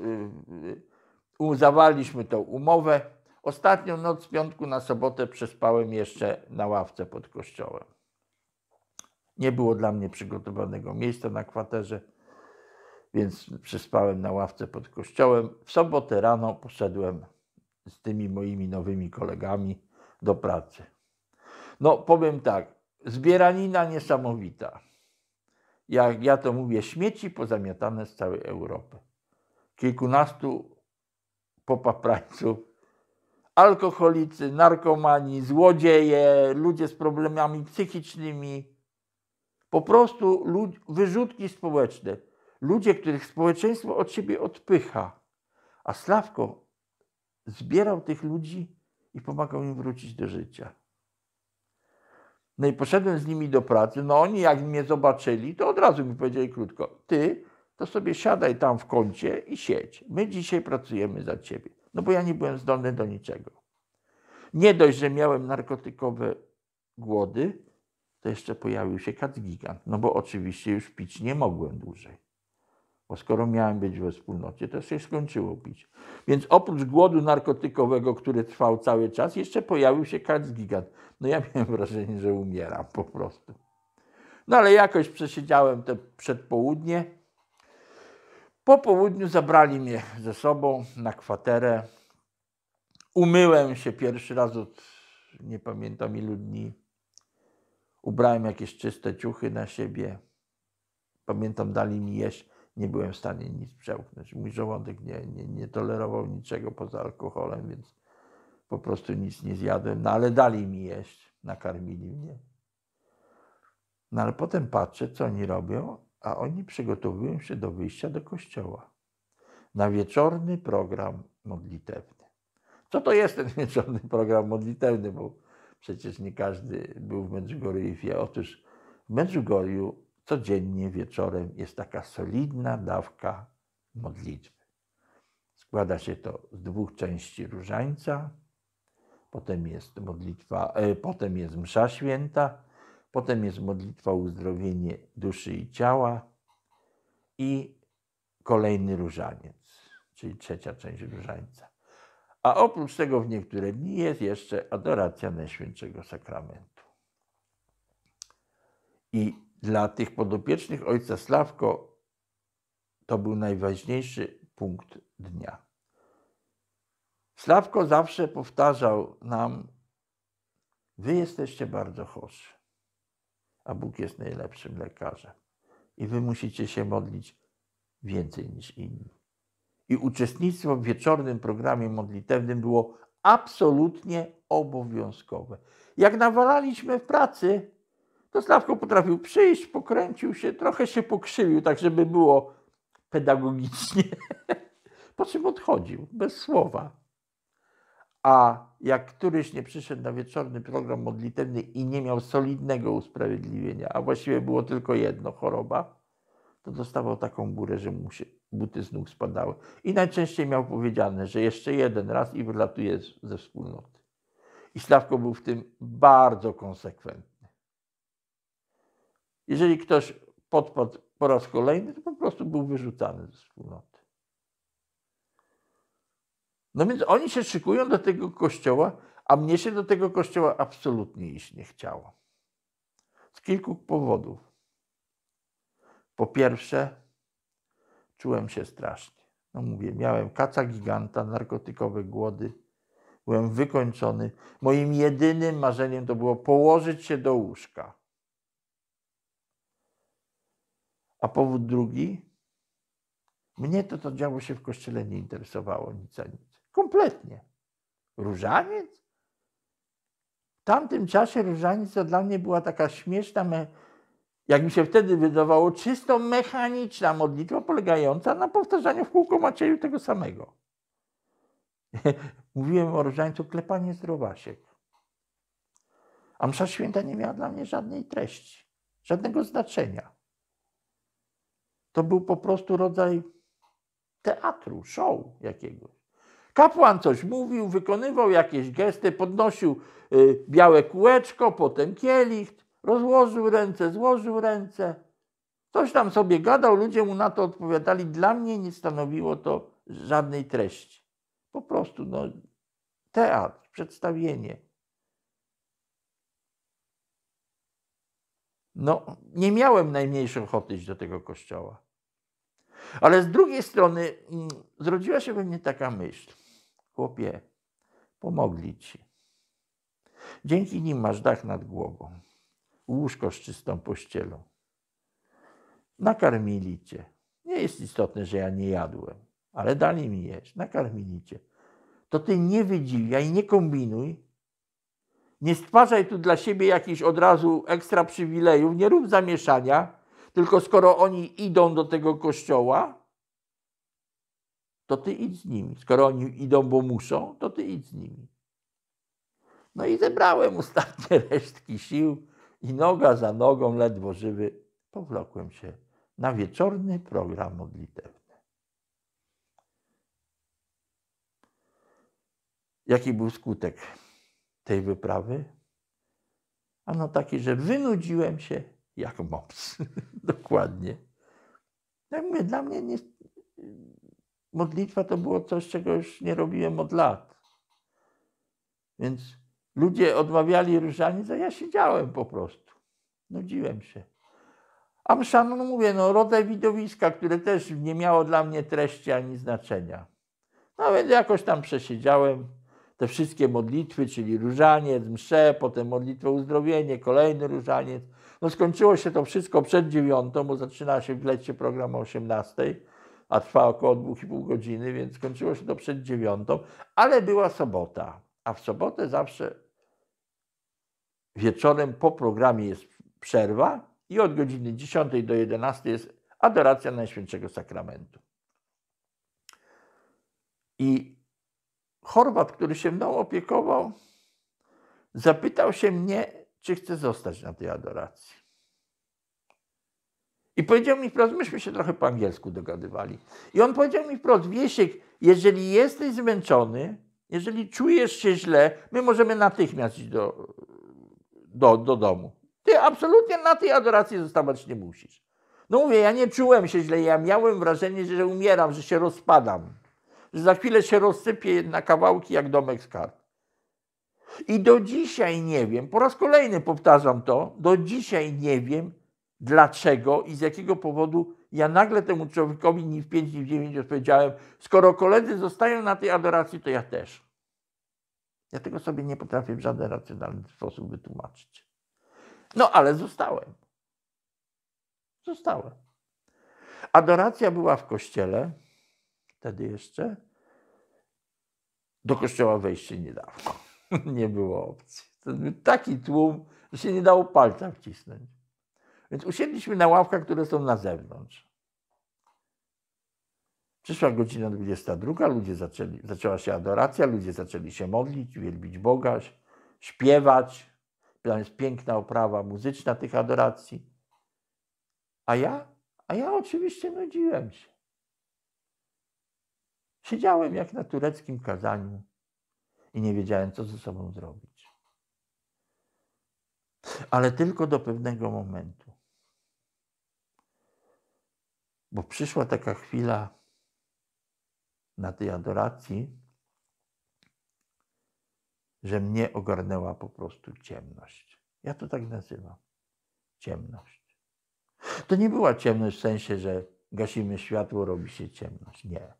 y, y, zawarliśmy tą umowę. Ostatnią noc z piątku na sobotę przespałem jeszcze na ławce pod kościołem. Nie było dla mnie przygotowanego miejsca na kwaterze, więc przespałem na ławce pod kościołem. W sobotę rano poszedłem z tymi moimi nowymi kolegami do pracy. No, powiem tak, zbieranina niesamowita jak ja to mówię, śmieci pozamiatane z całej Europy. Kilkunastu popaprańców, alkoholicy, narkomani, złodzieje, ludzie z problemami psychicznymi, po prostu lud- wyrzutki społeczne, ludzie, których społeczeństwo od siebie odpycha. A Sławko zbierał tych ludzi i pomagał im wrócić do życia. No i poszedłem z nimi do pracy. No oni jak mnie zobaczyli, to od razu mi powiedzieli krótko, ty to sobie siadaj tam w kącie i siedź. My dzisiaj pracujemy za ciebie. No bo ja nie byłem zdolny do niczego. Nie dość, że miałem narkotykowe głody, to jeszcze pojawił się kat gigant. No bo oczywiście już pić nie mogłem dłużej. Bo skoro miałem być we wspólnocie, to się skończyło pić. Więc oprócz głodu narkotykowego, który trwał cały czas, jeszcze pojawił się gigant. No ja miałem wrażenie, że umieram po prostu. No ale jakoś przesiedziałem te przedpołudnie. Po południu zabrali mnie ze sobą na kwaterę. Umyłem się pierwszy raz od nie pamiętam ilu dni. Ubrałem jakieś czyste ciuchy na siebie. Pamiętam, dali mi jeść nie byłem w stanie nic przełknąć. Mój żołądek nie, nie, nie tolerował niczego poza alkoholem, więc po prostu nic nie zjadłem. No ale dali mi jeść, nakarmili mnie. No ale potem patrzę, co oni robią, a oni przygotowują się do wyjścia do kościoła. Na wieczorny program modlitewny. Co to jest ten wieczorny program modlitewny? Bo przecież nie każdy był w Medjugorju i wie. Otóż w Medjugorju codziennie wieczorem jest taka solidna dawka modlitwy. Składa się to z dwóch części różańca, potem jest modlitwa, e, potem jest msza święta, potem jest modlitwa uzdrowienie duszy i ciała i kolejny różaniec, czyli trzecia część różańca. A oprócz tego w niektóre dni jest jeszcze adoracja Najświętszego Sakramentu. I dla tych podopiecznych ojca Sławko to był najważniejszy punkt dnia. Sławko zawsze powtarzał nam, wy jesteście bardzo chorzy, a Bóg jest najlepszym lekarzem. I wy musicie się modlić więcej niż inni. I uczestnictwo w wieczornym programie modlitewnym było absolutnie obowiązkowe. Jak nawalaliśmy w pracy, to Sławko potrafił przyjść, pokręcił się, trochę się pokrzywił, tak żeby było pedagogicznie. po czym odchodził, bez słowa. A jak któryś nie przyszedł na wieczorny program modlitewny i nie miał solidnego usprawiedliwienia, a właściwie było tylko jedno, choroba, to dostawał taką burę, że mu się buty z nóg spadały. I najczęściej miał powiedziane, że jeszcze jeden raz i wylatuje ze wspólnoty. I Sławko był w tym bardzo konsekwentny. Jeżeli ktoś podpadł po raz kolejny, to po prostu był wyrzucany ze wspólnoty. No więc oni się szykują do tego kościoła, a mnie się do tego kościoła absolutnie iść nie chciało. Z kilku powodów. Po pierwsze, czułem się strasznie. No mówię, miałem kaca giganta, narkotykowe głody, byłem wykończony. Moim jedynym marzeniem to było położyć się do łóżka A powód drugi? Mnie to, to działo się w kościele nie interesowało nic a nic. Kompletnie. Różaniec? W tamtym czasie różaniec to dla mnie była taka śmieszna, jak mi się wtedy wydawało, czysto mechaniczna modlitwa polegająca na powtarzaniu w kółko Macieju tego samego. Mówiłem o różańcu klepanie z A msza święta nie miała dla mnie żadnej treści, żadnego znaczenia to był po prostu rodzaj teatru, show jakiegoś. Kapłan coś mówił, wykonywał jakieś gesty, podnosił y, białe kółeczko, potem kielich, rozłożył ręce, złożył ręce. Coś tam sobie gadał, ludzie mu na to odpowiadali. Dla mnie nie stanowiło to żadnej treści. Po prostu no, teatr, przedstawienie. No, nie miałem najmniejszej ochoty iść do tego kościoła. Ale z drugiej strony mm, zrodziła się we mnie taka myśl. Chłopie, pomogli ci. Dzięki nim masz dach nad głową, łóżko z czystą pościelą. Nakarmili cię. Nie jest istotne, że ja nie jadłem, ale dali mi jeść. Nakarmili cię. To ty nie wydziwiaj, nie kombinuj, nie stwarzaj tu dla siebie jakichś od razu ekstra przywilejów, nie rób zamieszania, tylko skoro oni idą do tego kościoła, to ty idź z nimi. Skoro oni idą, bo muszą, to ty idź z nimi. No i zebrałem ostatnie resztki sił i noga za nogą, ledwo żywy, powlokłem się na wieczorny program modlitewny. Jaki był skutek? tej wyprawy, a no taki, że wynudziłem się jak mops. Dokładnie. Jak mówię, dla mnie nie... modlitwa to było coś, czego już nie robiłem od lat. Więc ludzie odmawiali różaniec, a ja siedziałem po prostu. Nudziłem się. A msza, no mówię, no rodzaj widowiska, które też nie miało dla mnie treści ani znaczenia. No więc jakoś tam przesiedziałem te wszystkie modlitwy, czyli różaniec, msze, potem modlitwę uzdrowienie, kolejny różaniec. No skończyło się to wszystko przed dziewiątą, bo zaczyna się w lecie program o 18, a trwa około 2,5 godziny, więc skończyło się to przed dziewiątą, ale była sobota. A w sobotę zawsze wieczorem po programie jest przerwa i od godziny 10 do 11 jest adoracja Najświętszego Sakramentu. I Chorwat, który się mną opiekował, zapytał się mnie, czy chcę zostać na tej adoracji. I powiedział mi wprost, myśmy się trochę po angielsku dogadywali. I on powiedział mi wprost, Wiesiek, jeżeli jesteś zmęczony, jeżeli czujesz się źle, my możemy natychmiast iść do, do, do domu. Ty absolutnie na tej adoracji zostawać nie musisz. No mówię, ja nie czułem się źle, ja miałem wrażenie, że umieram, że się rozpadam że za chwilę się rozsypie na kawałki jak domek z kart. I do dzisiaj nie wiem, po raz kolejny powtarzam to, do dzisiaj nie wiem, dlaczego i z jakiego powodu ja nagle temu człowiekowi ni w 5, ni w 9 odpowiedziałem, skoro koledzy zostają na tej adoracji, to ja też. Ja tego sobie nie potrafię w żaden racjonalny sposób wytłumaczyć. No ale zostałem. Zostałem. Adoracja była w kościele wtedy jeszcze, do kościoła wejść się nie dało. nie było opcji. To był taki tłum, że się nie dało palca wcisnąć. Więc usiedliśmy na ławkach, które są na zewnątrz. Przyszła godzina 22, ludzie zaczęli, zaczęła się adoracja, ludzie zaczęli się modlić, wielbić Boga, śpiewać. Tam jest piękna oprawa muzyczna tych adoracji. A ja? A ja oczywiście nudziłem się. Siedziałem jak na tureckim kazaniu i nie wiedziałem, co ze sobą zrobić. Ale tylko do pewnego momentu. Bo przyszła taka chwila na tej adoracji, że mnie ogarnęła po prostu ciemność. Ja to tak nazywam. Ciemność. To nie była ciemność w sensie, że gasimy światło, robi się ciemność. Nie.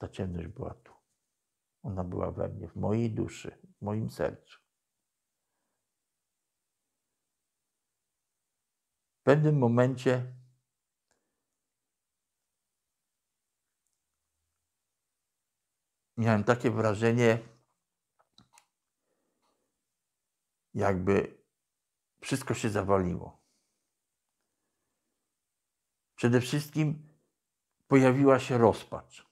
Ta ciemność była tu. Ona była we mnie, w mojej duszy, w moim sercu. W pewnym momencie miałem takie wrażenie, jakby wszystko się zawaliło. Przede wszystkim pojawiła się rozpacz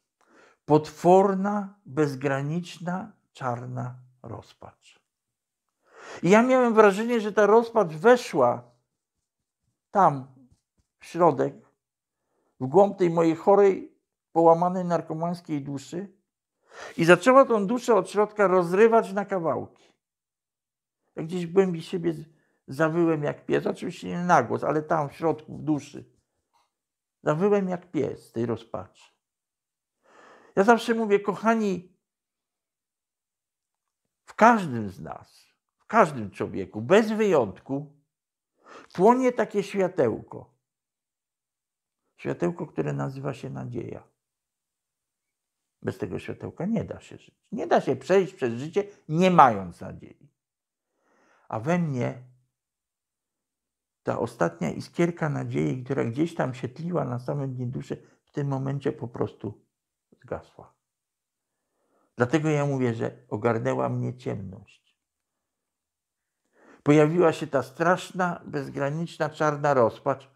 potworna, bezgraniczna, czarna rozpacz. I ja miałem wrażenie, że ta rozpacz weszła tam, w środek, w głąb tej mojej chorej, połamanej narkomańskiej duszy i zaczęła tą duszę od środka rozrywać na kawałki. Jak gdzieś w głębi siebie zawyłem jak pies, oczywiście nie na głos, ale tam w środku, w duszy. Zawyłem jak pies tej rozpaczy. Ja zawsze mówię, kochani, w każdym z nas, w każdym człowieku, bez wyjątku, płonie takie światełko. Światełko, które nazywa się nadzieja. Bez tego światełka nie da się żyć. Nie da się przejść przez życie nie mając nadziei. A we mnie ta ostatnia iskierka nadziei, która gdzieś tam się tliła na samym dnie duszy, w tym momencie po prostu zgasła. Dlatego ja mówię, że ogarnęła mnie ciemność. Pojawiła się ta straszna, bezgraniczna, czarna rozpacz,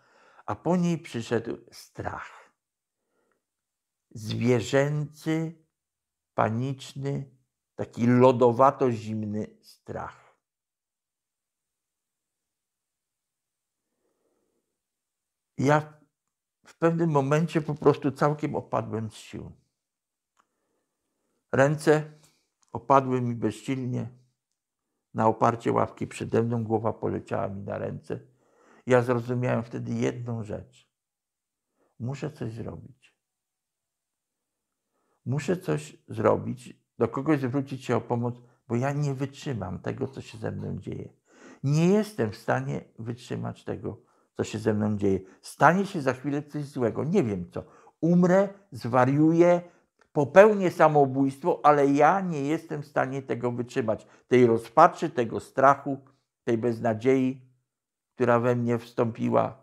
a po niej przyszedł strach. Zwierzęcy, paniczny, taki lodowato-zimny strach. Ja w pewnym momencie po prostu całkiem opadłem z sił. Ręce opadły mi bezsilnie na oparcie ławki przede mną, głowa poleciała mi na ręce. Ja zrozumiałem wtedy jedną rzecz. Muszę coś zrobić. Muszę coś zrobić, do kogoś zwrócić się o pomoc, bo ja nie wytrzymam tego, co się ze mną dzieje. Nie jestem w stanie wytrzymać tego, co się ze mną dzieje. Stanie się za chwilę coś złego. Nie wiem co. Umrę, zwariuję, popełnię samobójstwo, ale ja nie jestem w stanie tego wytrzymać, tej rozpaczy, tego strachu, tej beznadziei, która we mnie wstąpiła.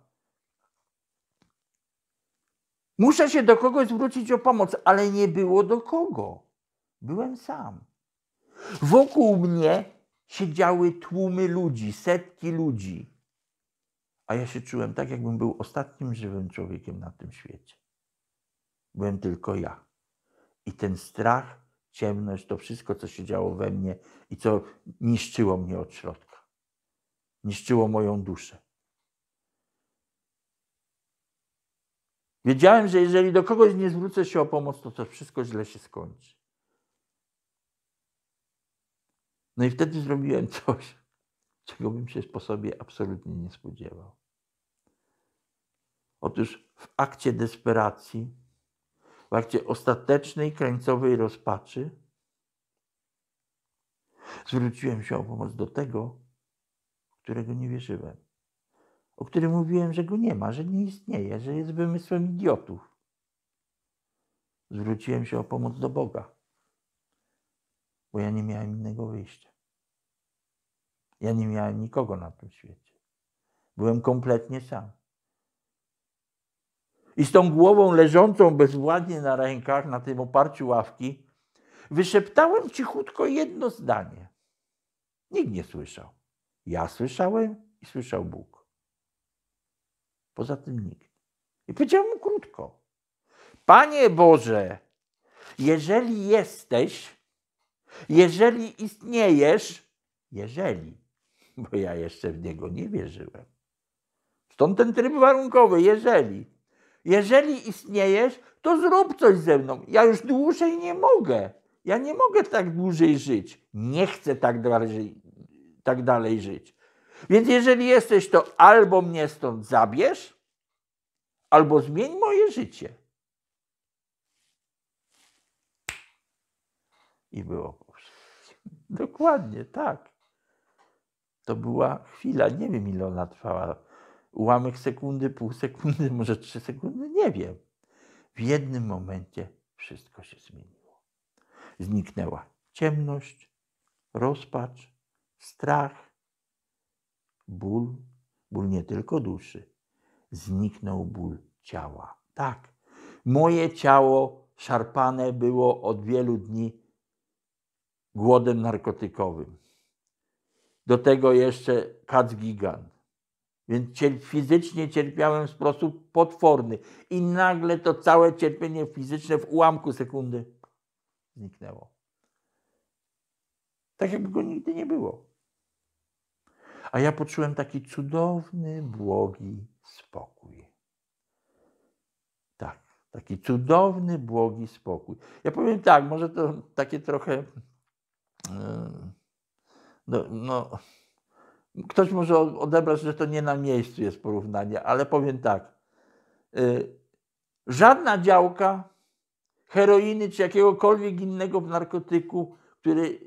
Muszę się do kogoś zwrócić o pomoc, ale nie było do kogo. Byłem sam. Wokół mnie siedziały tłumy ludzi, setki ludzi. A ja się czułem tak, jakbym był ostatnim żywym człowiekiem na tym świecie. Byłem tylko ja. I ten strach, ciemność, to wszystko, co się działo we mnie i co niszczyło mnie od środka, niszczyło moją duszę. Wiedziałem, że jeżeli do kogoś nie zwrócę się o pomoc, to to wszystko źle się skończy. No i wtedy zrobiłem coś, czego bym się po sobie absolutnie nie spodziewał. Otóż w akcie desperacji w bardziej ostatecznej, krańcowej rozpaczy, zwróciłem się o pomoc do tego, którego nie wierzyłem, o którym mówiłem, że go nie ma, że nie istnieje, że jest wymysłem idiotów. Zwróciłem się o pomoc do Boga, bo ja nie miałem innego wyjścia. Ja nie miałem nikogo na tym świecie. Byłem kompletnie sam i z tą głową leżącą bezwładnie na rękach, na tym oparciu ławki, wyszeptałem cichutko jedno zdanie. Nikt nie słyszał. Ja słyszałem i słyszał Bóg. Poza tym nikt. I powiedziałem mu krótko. Panie Boże, jeżeli jesteś, jeżeli istniejesz, jeżeli, bo ja jeszcze w niego nie wierzyłem. Stąd ten tryb warunkowy, jeżeli jeżeli istniejesz, to zrób coś ze mną. Ja już dłużej nie mogę. Ja nie mogę tak dłużej żyć. Nie chcę tak dalej, tak dalej żyć. Więc jeżeli jesteś, to albo mnie stąd zabierz, albo zmień moje życie. I było. Dokładnie, tak. To była chwila, nie wiem ile ona trwała ułamek sekundy, pół sekundy, może trzy sekundy, nie wiem. W jednym momencie wszystko się zmieniło. Zniknęła ciemność, rozpacz, strach, ból, ból nie tylko duszy. Zniknął ból ciała. Tak, moje ciało szarpane było od wielu dni głodem narkotykowym. Do tego jeszcze kac gigant więc fizycznie cierpiałem w sposób potworny. I nagle to całe cierpienie fizyczne w ułamku sekundy zniknęło. Tak jakby go nigdy nie było. A ja poczułem taki cudowny, błogi spokój. Tak, taki cudowny, błogi spokój. Ja powiem tak, może to takie trochę. E, no, no Ktoś może odebrać, że to nie na miejscu jest porównanie, ale powiem tak. Y, żadna działka heroiny czy jakiegokolwiek innego narkotyku, który,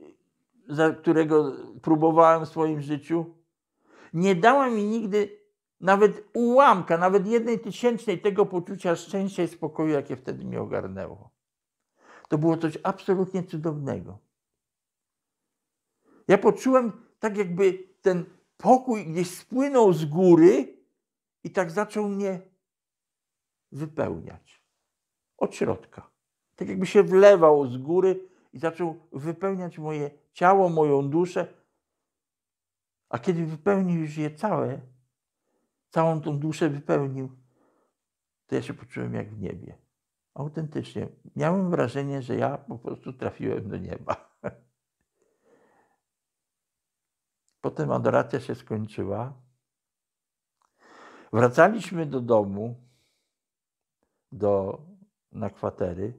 którego próbowałem w swoim życiu, nie dała mi nigdy nawet ułamka, nawet jednej tysięcznej tego poczucia szczęścia i spokoju, jakie wtedy mnie ogarnęło. To było coś absolutnie cudownego. Ja poczułem tak, jakby ten pokój gdzieś spłynął z góry i tak zaczął mnie wypełniać. Od środka. Tak jakby się wlewał z góry i zaczął wypełniać moje ciało, moją duszę. A kiedy wypełnił już je całe, całą tą duszę wypełnił, to ja się poczułem jak w niebie. Autentycznie. Miałem wrażenie, że ja po prostu trafiłem do nieba. Potem adoracja się skończyła. Wracaliśmy do domu, do, na kwatery.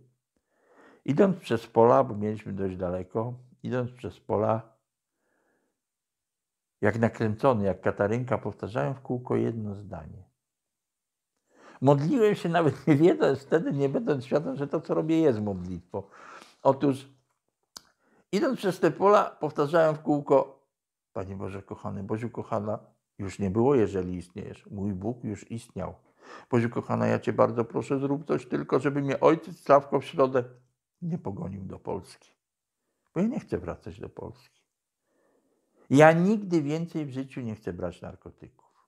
Idąc przez pola, bo mieliśmy dość daleko, idąc przez pola, jak nakręcony, jak Katarynka, powtarzałem w kółko jedno zdanie. Modliłem się nawet nie wiedząc wtedy, nie będąc świadom, że to, co robię, jest modlitwą. Otóż, idąc przez te pola, powtarzałem w kółko Panie Boże kochany, Boziu kochana, już nie było, jeżeli istniejesz. Mój Bóg już istniał. Boziu kochana, ja Cię bardzo proszę, zrób coś tylko, żeby mnie ojciec Sławko w środę nie pogonił do Polski. Bo ja nie chcę wracać do Polski. Ja nigdy więcej w życiu nie chcę brać narkotyków.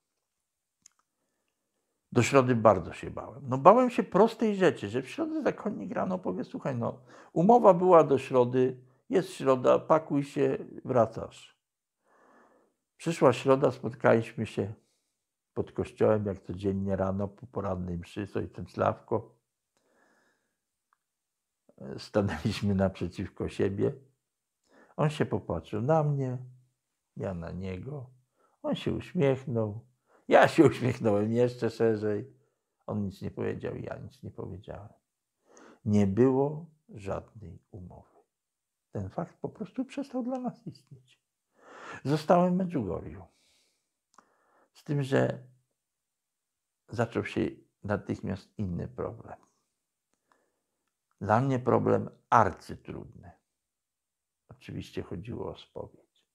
Do środy bardzo się bałem. No bałem się prostej rzeczy, że w środę zakonnik rano powie, słuchaj, no umowa była do środy, jest środa, pakuj się, wracasz. Przyszła środa, spotkaliśmy się pod kościołem, jak codziennie rano po porannej mszy z ojcem Sławko. Stanęliśmy naprzeciwko siebie. On się popatrzył na mnie, ja na niego. On się uśmiechnął. Ja się uśmiechnąłem jeszcze szerzej. On nic nie powiedział, ja nic nie powiedziałem. Nie było żadnej umowy. Ten fakt po prostu przestał dla nas istnieć. Zostałem w Medjugorju. Z tym, że zaczął się natychmiast inny problem. Dla mnie problem arcytrudny. Oczywiście chodziło o spowiedź.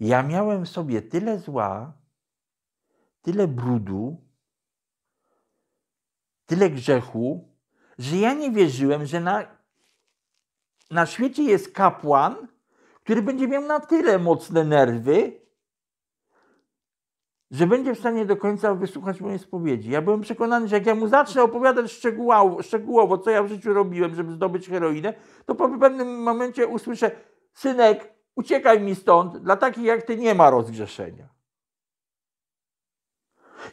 Ja miałem w sobie tyle zła, tyle brudu, tyle grzechu, że ja nie wierzyłem, że na, na świecie jest kapłan, który będzie miał na tyle mocne nerwy, że będzie w stanie do końca wysłuchać mojej spowiedzi. Ja byłem przekonany, że jak ja mu zacznę opowiadać szczegółowo, szczegółowo co ja w życiu robiłem, żeby zdobyć heroinę, to po pewnym momencie usłyszę: Synek, uciekaj mi stąd, dla takich jak ty nie ma rozgrzeszenia.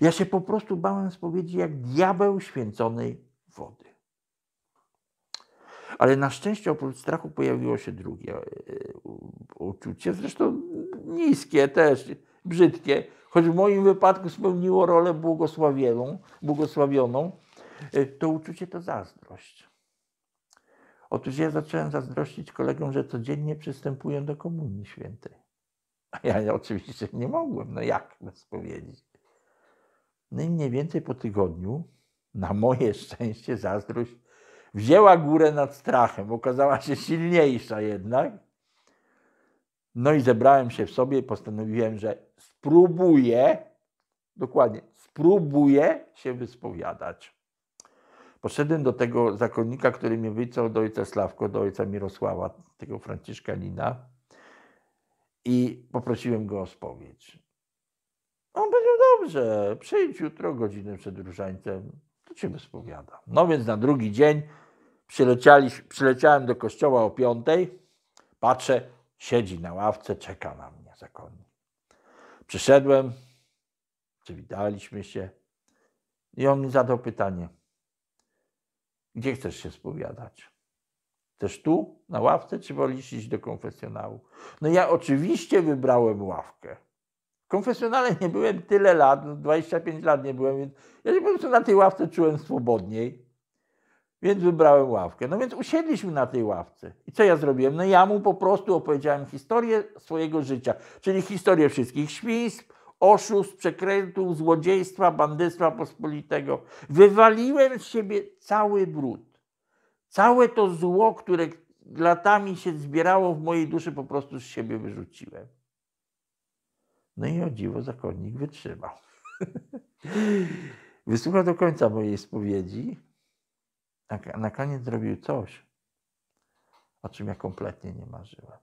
Ja się po prostu bałem spowiedzi jak diabeł święconej wody. Ale na szczęście oprócz strachu pojawiło się drugie e, uczucie, zresztą niskie też, brzydkie, choć w moim wypadku spełniło rolę błogosławioną, błogosławioną e, to uczucie to zazdrość. Otóż ja zacząłem zazdrościć kolegom, że codziennie przystępują do Komunii Świętej. A ja oczywiście nie mogłem, no jak bez powiedzieć. No i mniej więcej po tygodniu, na moje szczęście, zazdrość wzięła górę nad strachem, okazała się silniejsza jednak. No i zebrałem się w sobie, postanowiłem, że spróbuję, dokładnie, spróbuję się wyspowiadać. Poszedłem do tego zakonnika, który mnie wycofał do ojca Sławko, do ojca Mirosława, tego franciszkanina i poprosiłem go o spowiedź. On powiedział, dobrze, przyjdź jutro godzinę przed różańcem my spowiadam. No więc na drugi dzień przyleciałem do kościoła o piątej, patrzę, siedzi na ławce, czeka na mnie zakonnik. Przyszedłem, przywitaliśmy się i on mi zadał pytanie, gdzie chcesz się spowiadać? Też tu, na ławce, czy wolisz iść do konfesjonału? No ja oczywiście wybrałem ławkę konfesjonale nie byłem tyle lat, 25 no, lat nie byłem, więc ja się po prostu na tej ławce czułem swobodniej, więc wybrałem ławkę. No więc usiedliśmy na tej ławce. I co ja zrobiłem? No ja mu po prostu opowiedziałem historię swojego życia, czyli historię wszystkich świństw, oszustw, przekrętów, złodziejstwa, bandystwa pospolitego. Wywaliłem z siebie cały brud. Całe to zło, które latami się zbierało w mojej duszy, po prostu z siebie wyrzuciłem. No i o dziwo zakonnik wytrzymał. Wysłuchał do końca mojej spowiedzi, a na koniec zrobił coś, o czym ja kompletnie nie marzyłem.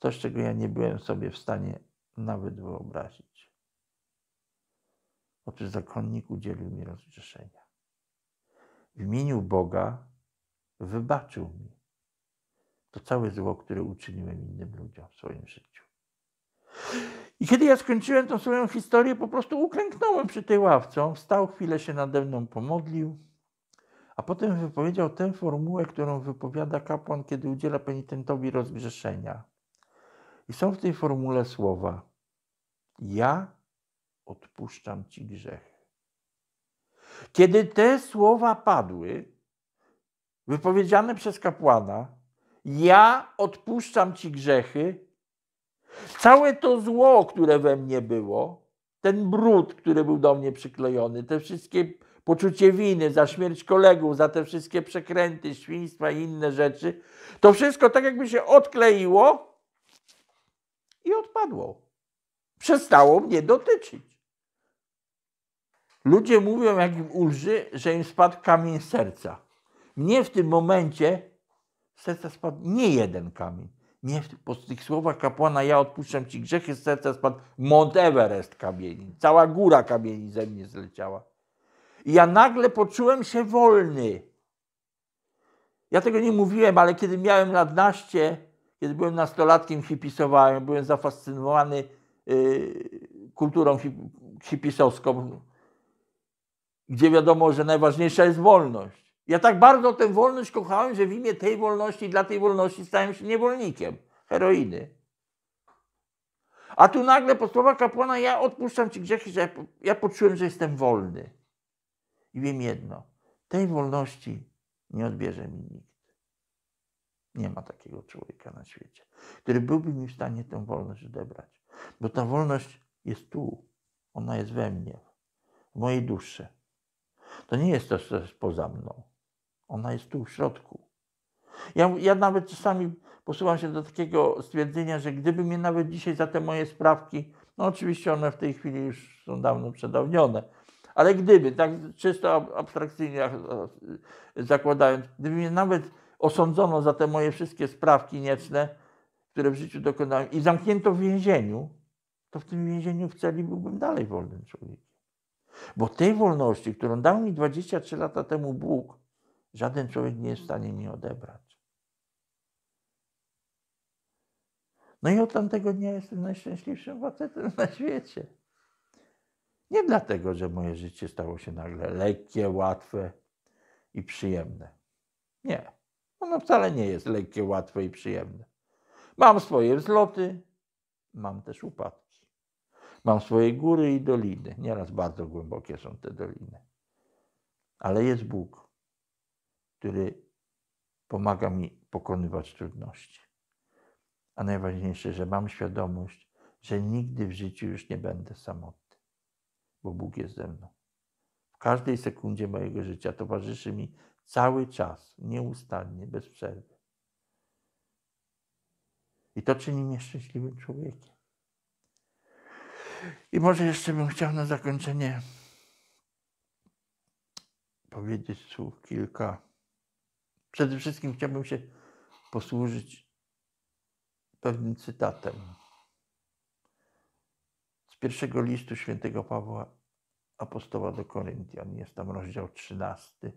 Coś, czego ja nie byłem sobie w stanie nawet wyobrazić. Otóż zakonnik udzielił mi rozgrzeszenia. W imieniu Boga wybaczył mi to całe zło, które uczyniłem innym ludziom w swoim życiu. I kiedy ja skończyłem tą swoją historię, po prostu uklęknąłem przy tej ławce. On wstał, chwilę się nade mną pomodlił, a potem wypowiedział tę formułę, którą wypowiada kapłan, kiedy udziela penitentowi rozgrzeszenia. I są w tej formule słowa: Ja odpuszczam ci grzechy. Kiedy te słowa padły, wypowiedziane przez kapłana: Ja odpuszczam ci grzechy, Całe to zło, które we mnie było, ten brud, który był do mnie przyklejony, te wszystkie poczucie winy za śmierć kolegów, za te wszystkie przekręty, świństwa i inne rzeczy, to wszystko tak jakby się odkleiło i odpadło. Przestało mnie dotyczyć. Ludzie mówią, jak im ulży, że im spadł kamień serca. Mnie w tym momencie serca spadł nie jeden kamień. Nie, po tych słowach kapłana, ja odpuszczam ci grzechy z serca, spadł Mont Everest kamieni. Cała góra kamieni ze mnie zleciała. I ja nagle poczułem się wolny. Ja tego nie mówiłem, ale kiedy miałem lat naście, kiedy byłem nastolatkiem, hipisowałem, byłem zafascynowany y, kulturą hip, hipisowską, gdzie wiadomo, że najważniejsza jest wolność. Ja tak bardzo tę wolność kochałem, że w imię tej wolności, dla tej wolności stałem się niewolnikiem heroiny. A tu nagle po słowach kapłana ja odpuszczam ci grzechy, że ja, poczułem, że jestem wolny. I wiem jedno, tej wolności nie odbierze mi nikt. Nie ma takiego człowieka na świecie, który byłby mi w stanie tę wolność odebrać. Bo ta wolność jest tu, ona jest we mnie, w mojej duszy. To nie jest to co jest poza mną. Ona jest tu w środku. Ja, ja nawet czasami posuwam się do takiego stwierdzenia, że gdyby mnie nawet dzisiaj za te moje sprawki, no oczywiście one w tej chwili już są dawno przedawnione, ale gdyby, tak czysto abstrakcyjnie zakładając, gdyby mnie nawet osądzono za te moje wszystkie sprawki nieczne, które w życiu dokonałem i zamknięto w więzieniu, to w tym więzieniu w celi byłbym dalej wolnym człowiekiem. Bo tej wolności, którą dał mi 23 lata temu Bóg, Żaden człowiek nie jest w stanie mi odebrać. No i od tamtego dnia jestem najszczęśliwszym facetem na świecie. Nie dlatego, że moje życie stało się nagle lekkie, łatwe i przyjemne. Nie. Ono wcale nie jest lekkie, łatwe i przyjemne. Mam swoje wzloty, mam też upadki. Mam swoje góry i doliny. Nieraz bardzo głębokie są te doliny. Ale jest Bóg który pomaga mi pokonywać trudności. A najważniejsze, że mam świadomość, że nigdy w życiu już nie będę samotny, bo Bóg jest ze mną. W każdej sekundzie mojego życia towarzyszy mi cały czas, nieustannie, bez przerwy. I to czyni mnie szczęśliwym człowiekiem. I może jeszcze bym chciał na zakończenie powiedzieć słów kilka Przede wszystkim chciałbym się posłużyć pewnym cytatem z pierwszego listu świętego Pawła apostoła do Koryntian. Jest tam rozdział 13.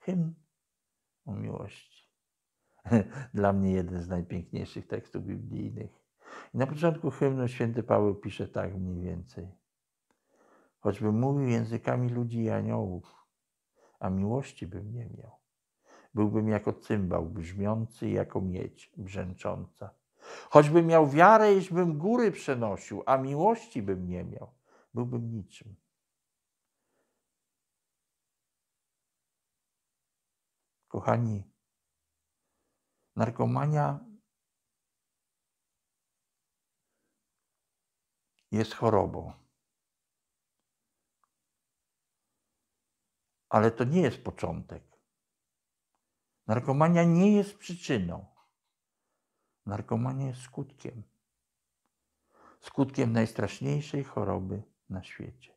Hymn o miłości. Dla mnie jeden z najpiękniejszych tekstów biblijnych. I na początku hymnu święty Paweł pisze tak mniej więcej. Choćbym mówił językami ludzi i aniołów, a miłości bym nie miał byłbym jako cymbał brzmiący, jako miedź brzęcząca. Choćbym miał wiarę, iżbym góry przenosił, a miłości bym nie miał, byłbym niczym. Kochani, narkomania jest chorobą. Ale to nie jest początek. Narkomania nie jest przyczyną. Narkomania jest skutkiem. Skutkiem najstraszniejszej choroby na świecie.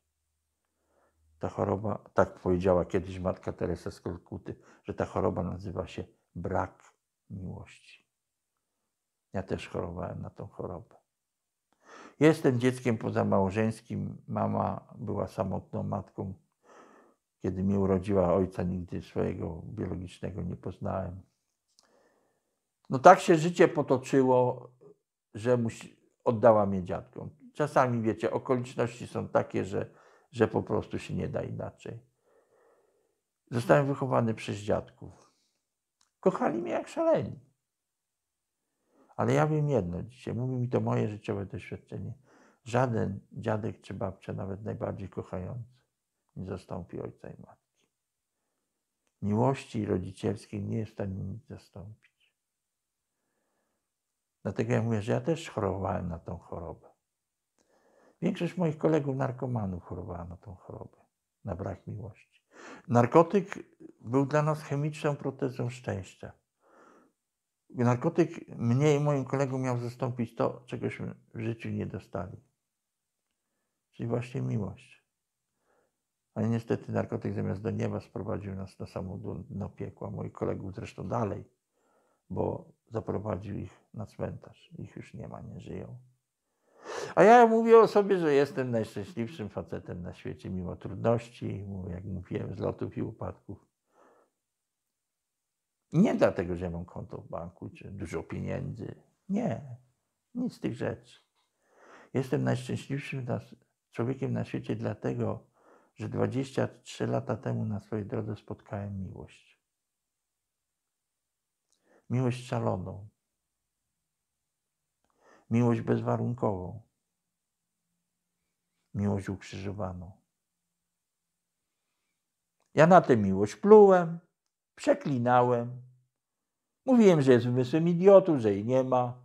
Ta choroba, tak powiedziała kiedyś matka Teresa z Kolkuty, że ta choroba nazywa się brak miłości. Ja też chorowałem na tą chorobę. Jestem dzieckiem pozamałżeńskim. Mama była samotną matką kiedy mnie urodziła, ojca nigdy swojego biologicznego nie poznałem. No tak się życie potoczyło, że musi, oddała mnie dziadkom. Czasami, wiecie, okoliczności są takie, że, że po prostu się nie da inaczej. Zostałem wychowany przez dziadków. Kochali mnie jak szaleni. Ale ja wiem jedno dzisiaj, mówi mi to moje życiowe doświadczenie. Żaden dziadek czy babcia, nawet najbardziej kochający, nie zastąpi ojca i matki. Miłości rodzicielskiej nie jest w stanie nic zastąpić. Dlatego ja mówię, że ja też chorowałem na tą chorobę. Większość moich kolegów narkomanów chorowała na tą chorobę, na brak miłości. Narkotyk był dla nas chemiczną protezą szczęścia. Narkotyk mnie i moim kolegom miał zastąpić to, czegośmy w życiu nie dostali. Czyli właśnie miłość. Ale niestety narkotyk zamiast do nieba sprowadził nas na samo dno piekła, moich kolegów zresztą dalej, bo zaprowadził ich na cmentarz. Ich już nie ma, nie żyją. A ja mówię o sobie, że jestem najszczęśliwszym facetem na świecie, mimo trudności, jak mówiłem, z lotów i upadków. Nie dlatego, że mam konto w banku, czy dużo pieniędzy. Nie, nic z tych rzeczy. Jestem najszczęśliwszym człowiekiem na świecie dlatego, że 23 lata temu na swojej drodze spotkałem miłość. Miłość szaloną. Miłość bezwarunkową. Miłość ukrzyżowaną. Ja na tę miłość plułem, przeklinałem. Mówiłem, że jest wymysłem idiotów, że jej nie ma.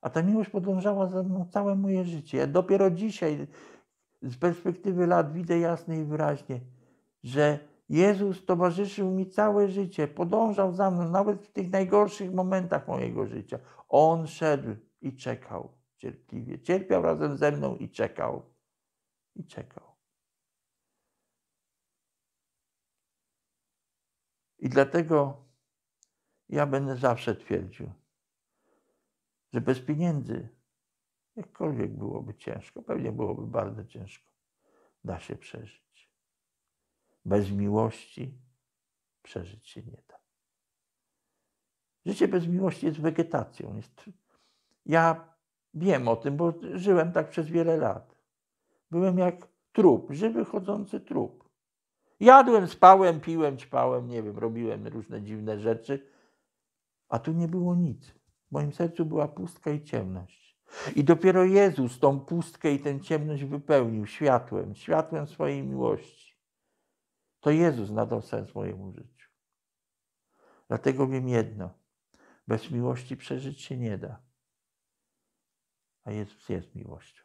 A ta miłość podążała za mną całe moje życie. Ja dopiero dzisiaj z perspektywy lat widzę jasno i wyraźnie, że Jezus towarzyszył mi całe życie, podążał za mną, nawet w tych najgorszych momentach mojego życia. On szedł i czekał cierpliwie. Cierpiał razem ze mną i czekał. I czekał. I dlatego ja będę zawsze twierdził, że bez pieniędzy Jakkolwiek byłoby ciężko, pewnie byłoby bardzo ciężko, da się przeżyć. Bez miłości przeżyć się nie da. Życie bez miłości jest wegetacją. Jest... Ja wiem o tym, bo żyłem tak przez wiele lat. Byłem jak trup, żywy chodzący trup. Jadłem, spałem, piłem, ćpałem, nie wiem, robiłem różne dziwne rzeczy, a tu nie było nic. W moim sercu była pustka i ciemność. I dopiero Jezus tą pustkę i tę ciemność wypełnił światłem, światłem swojej miłości. To Jezus nadał sens mojemu życiu. Dlatego wiem jedno: bez miłości przeżyć się nie da. A Jezus jest miłością.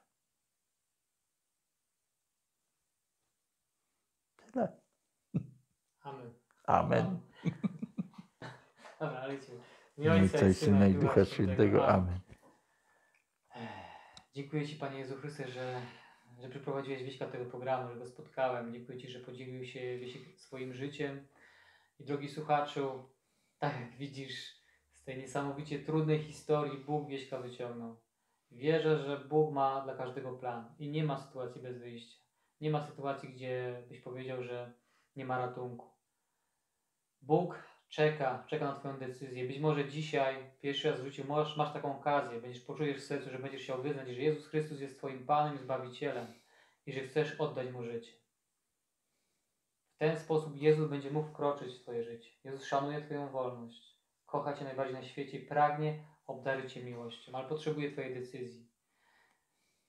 Tyle. Amen. Amen. Amen. Dobra, ale Miłej Ojca Syna i Ducha Świętego. Amen. Dziękuję Ci, Panie Jezu Chryste, że, że przeprowadziłeś Wieśka tego programu, że go spotkałem. Dziękuję Ci, że podzielił się Wiesiek swoim życiem. I drogi słuchaczu, tak jak widzisz, z tej niesamowicie trudnej historii Bóg Wieśka wyciągnął. Wierzę, że Bóg ma dla każdego plan i nie ma sytuacji bez wyjścia. Nie ma sytuacji, gdzie byś powiedział, że nie ma ratunku. Bóg czeka, czeka na Twoją decyzję. Być może dzisiaj, pierwszy raz w życiu, masz, masz taką okazję, będziesz poczujesz w sercu, że będziesz się wyznać, że Jezus Chrystus jest Twoim Panem i Zbawicielem i że chcesz oddać Mu życie. W ten sposób Jezus będzie mógł wkroczyć w Twoje życie. Jezus szanuje Twoją wolność, kocha Cię najbardziej na świecie i pragnie obdarzyć Cię miłością, ale potrzebuje Twojej decyzji.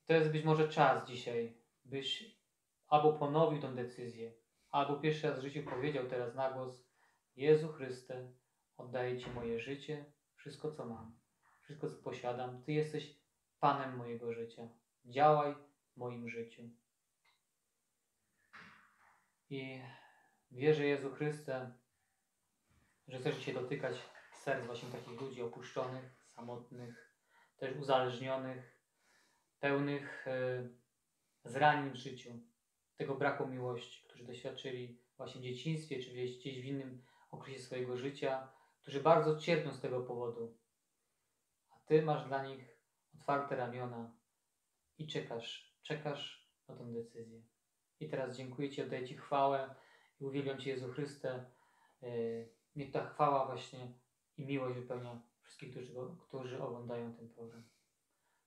To jest być może czas dzisiaj, byś albo ponowił tę decyzję, albo pierwszy raz w życiu powiedział teraz na głos Jezu Chryste, oddaję Ci moje życie, wszystko co mam, wszystko co posiadam. Ty jesteś Panem mojego życia. Działaj w moim życiu. I wierzę, Jezu Chryste, że chcesz się dotykać serc właśnie takich ludzi opuszczonych, samotnych, też uzależnionych, pełnych e, zranień w życiu, tego braku miłości, którzy doświadczyli właśnie w dzieciństwie czy gdzieś, gdzieś w innym okresie swojego życia, którzy bardzo cierpią z tego powodu. A Ty masz dla nich otwarte ramiona i czekasz, czekasz na tę decyzję. I teraz dziękuję Ci, oddaję Ci chwałę i uwielbiam Cię, Jezu Chryste. E, niech ta chwała właśnie i miłość wypełnia wszystkich, którzy, którzy oglądają ten program.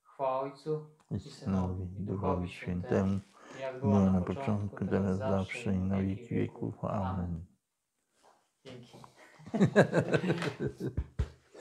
Chwała Ojcu i Synowi i Duchowi Świętemu, jak było na, na początku, teraz zawsze i na wieki wieków. Amen. Thank you.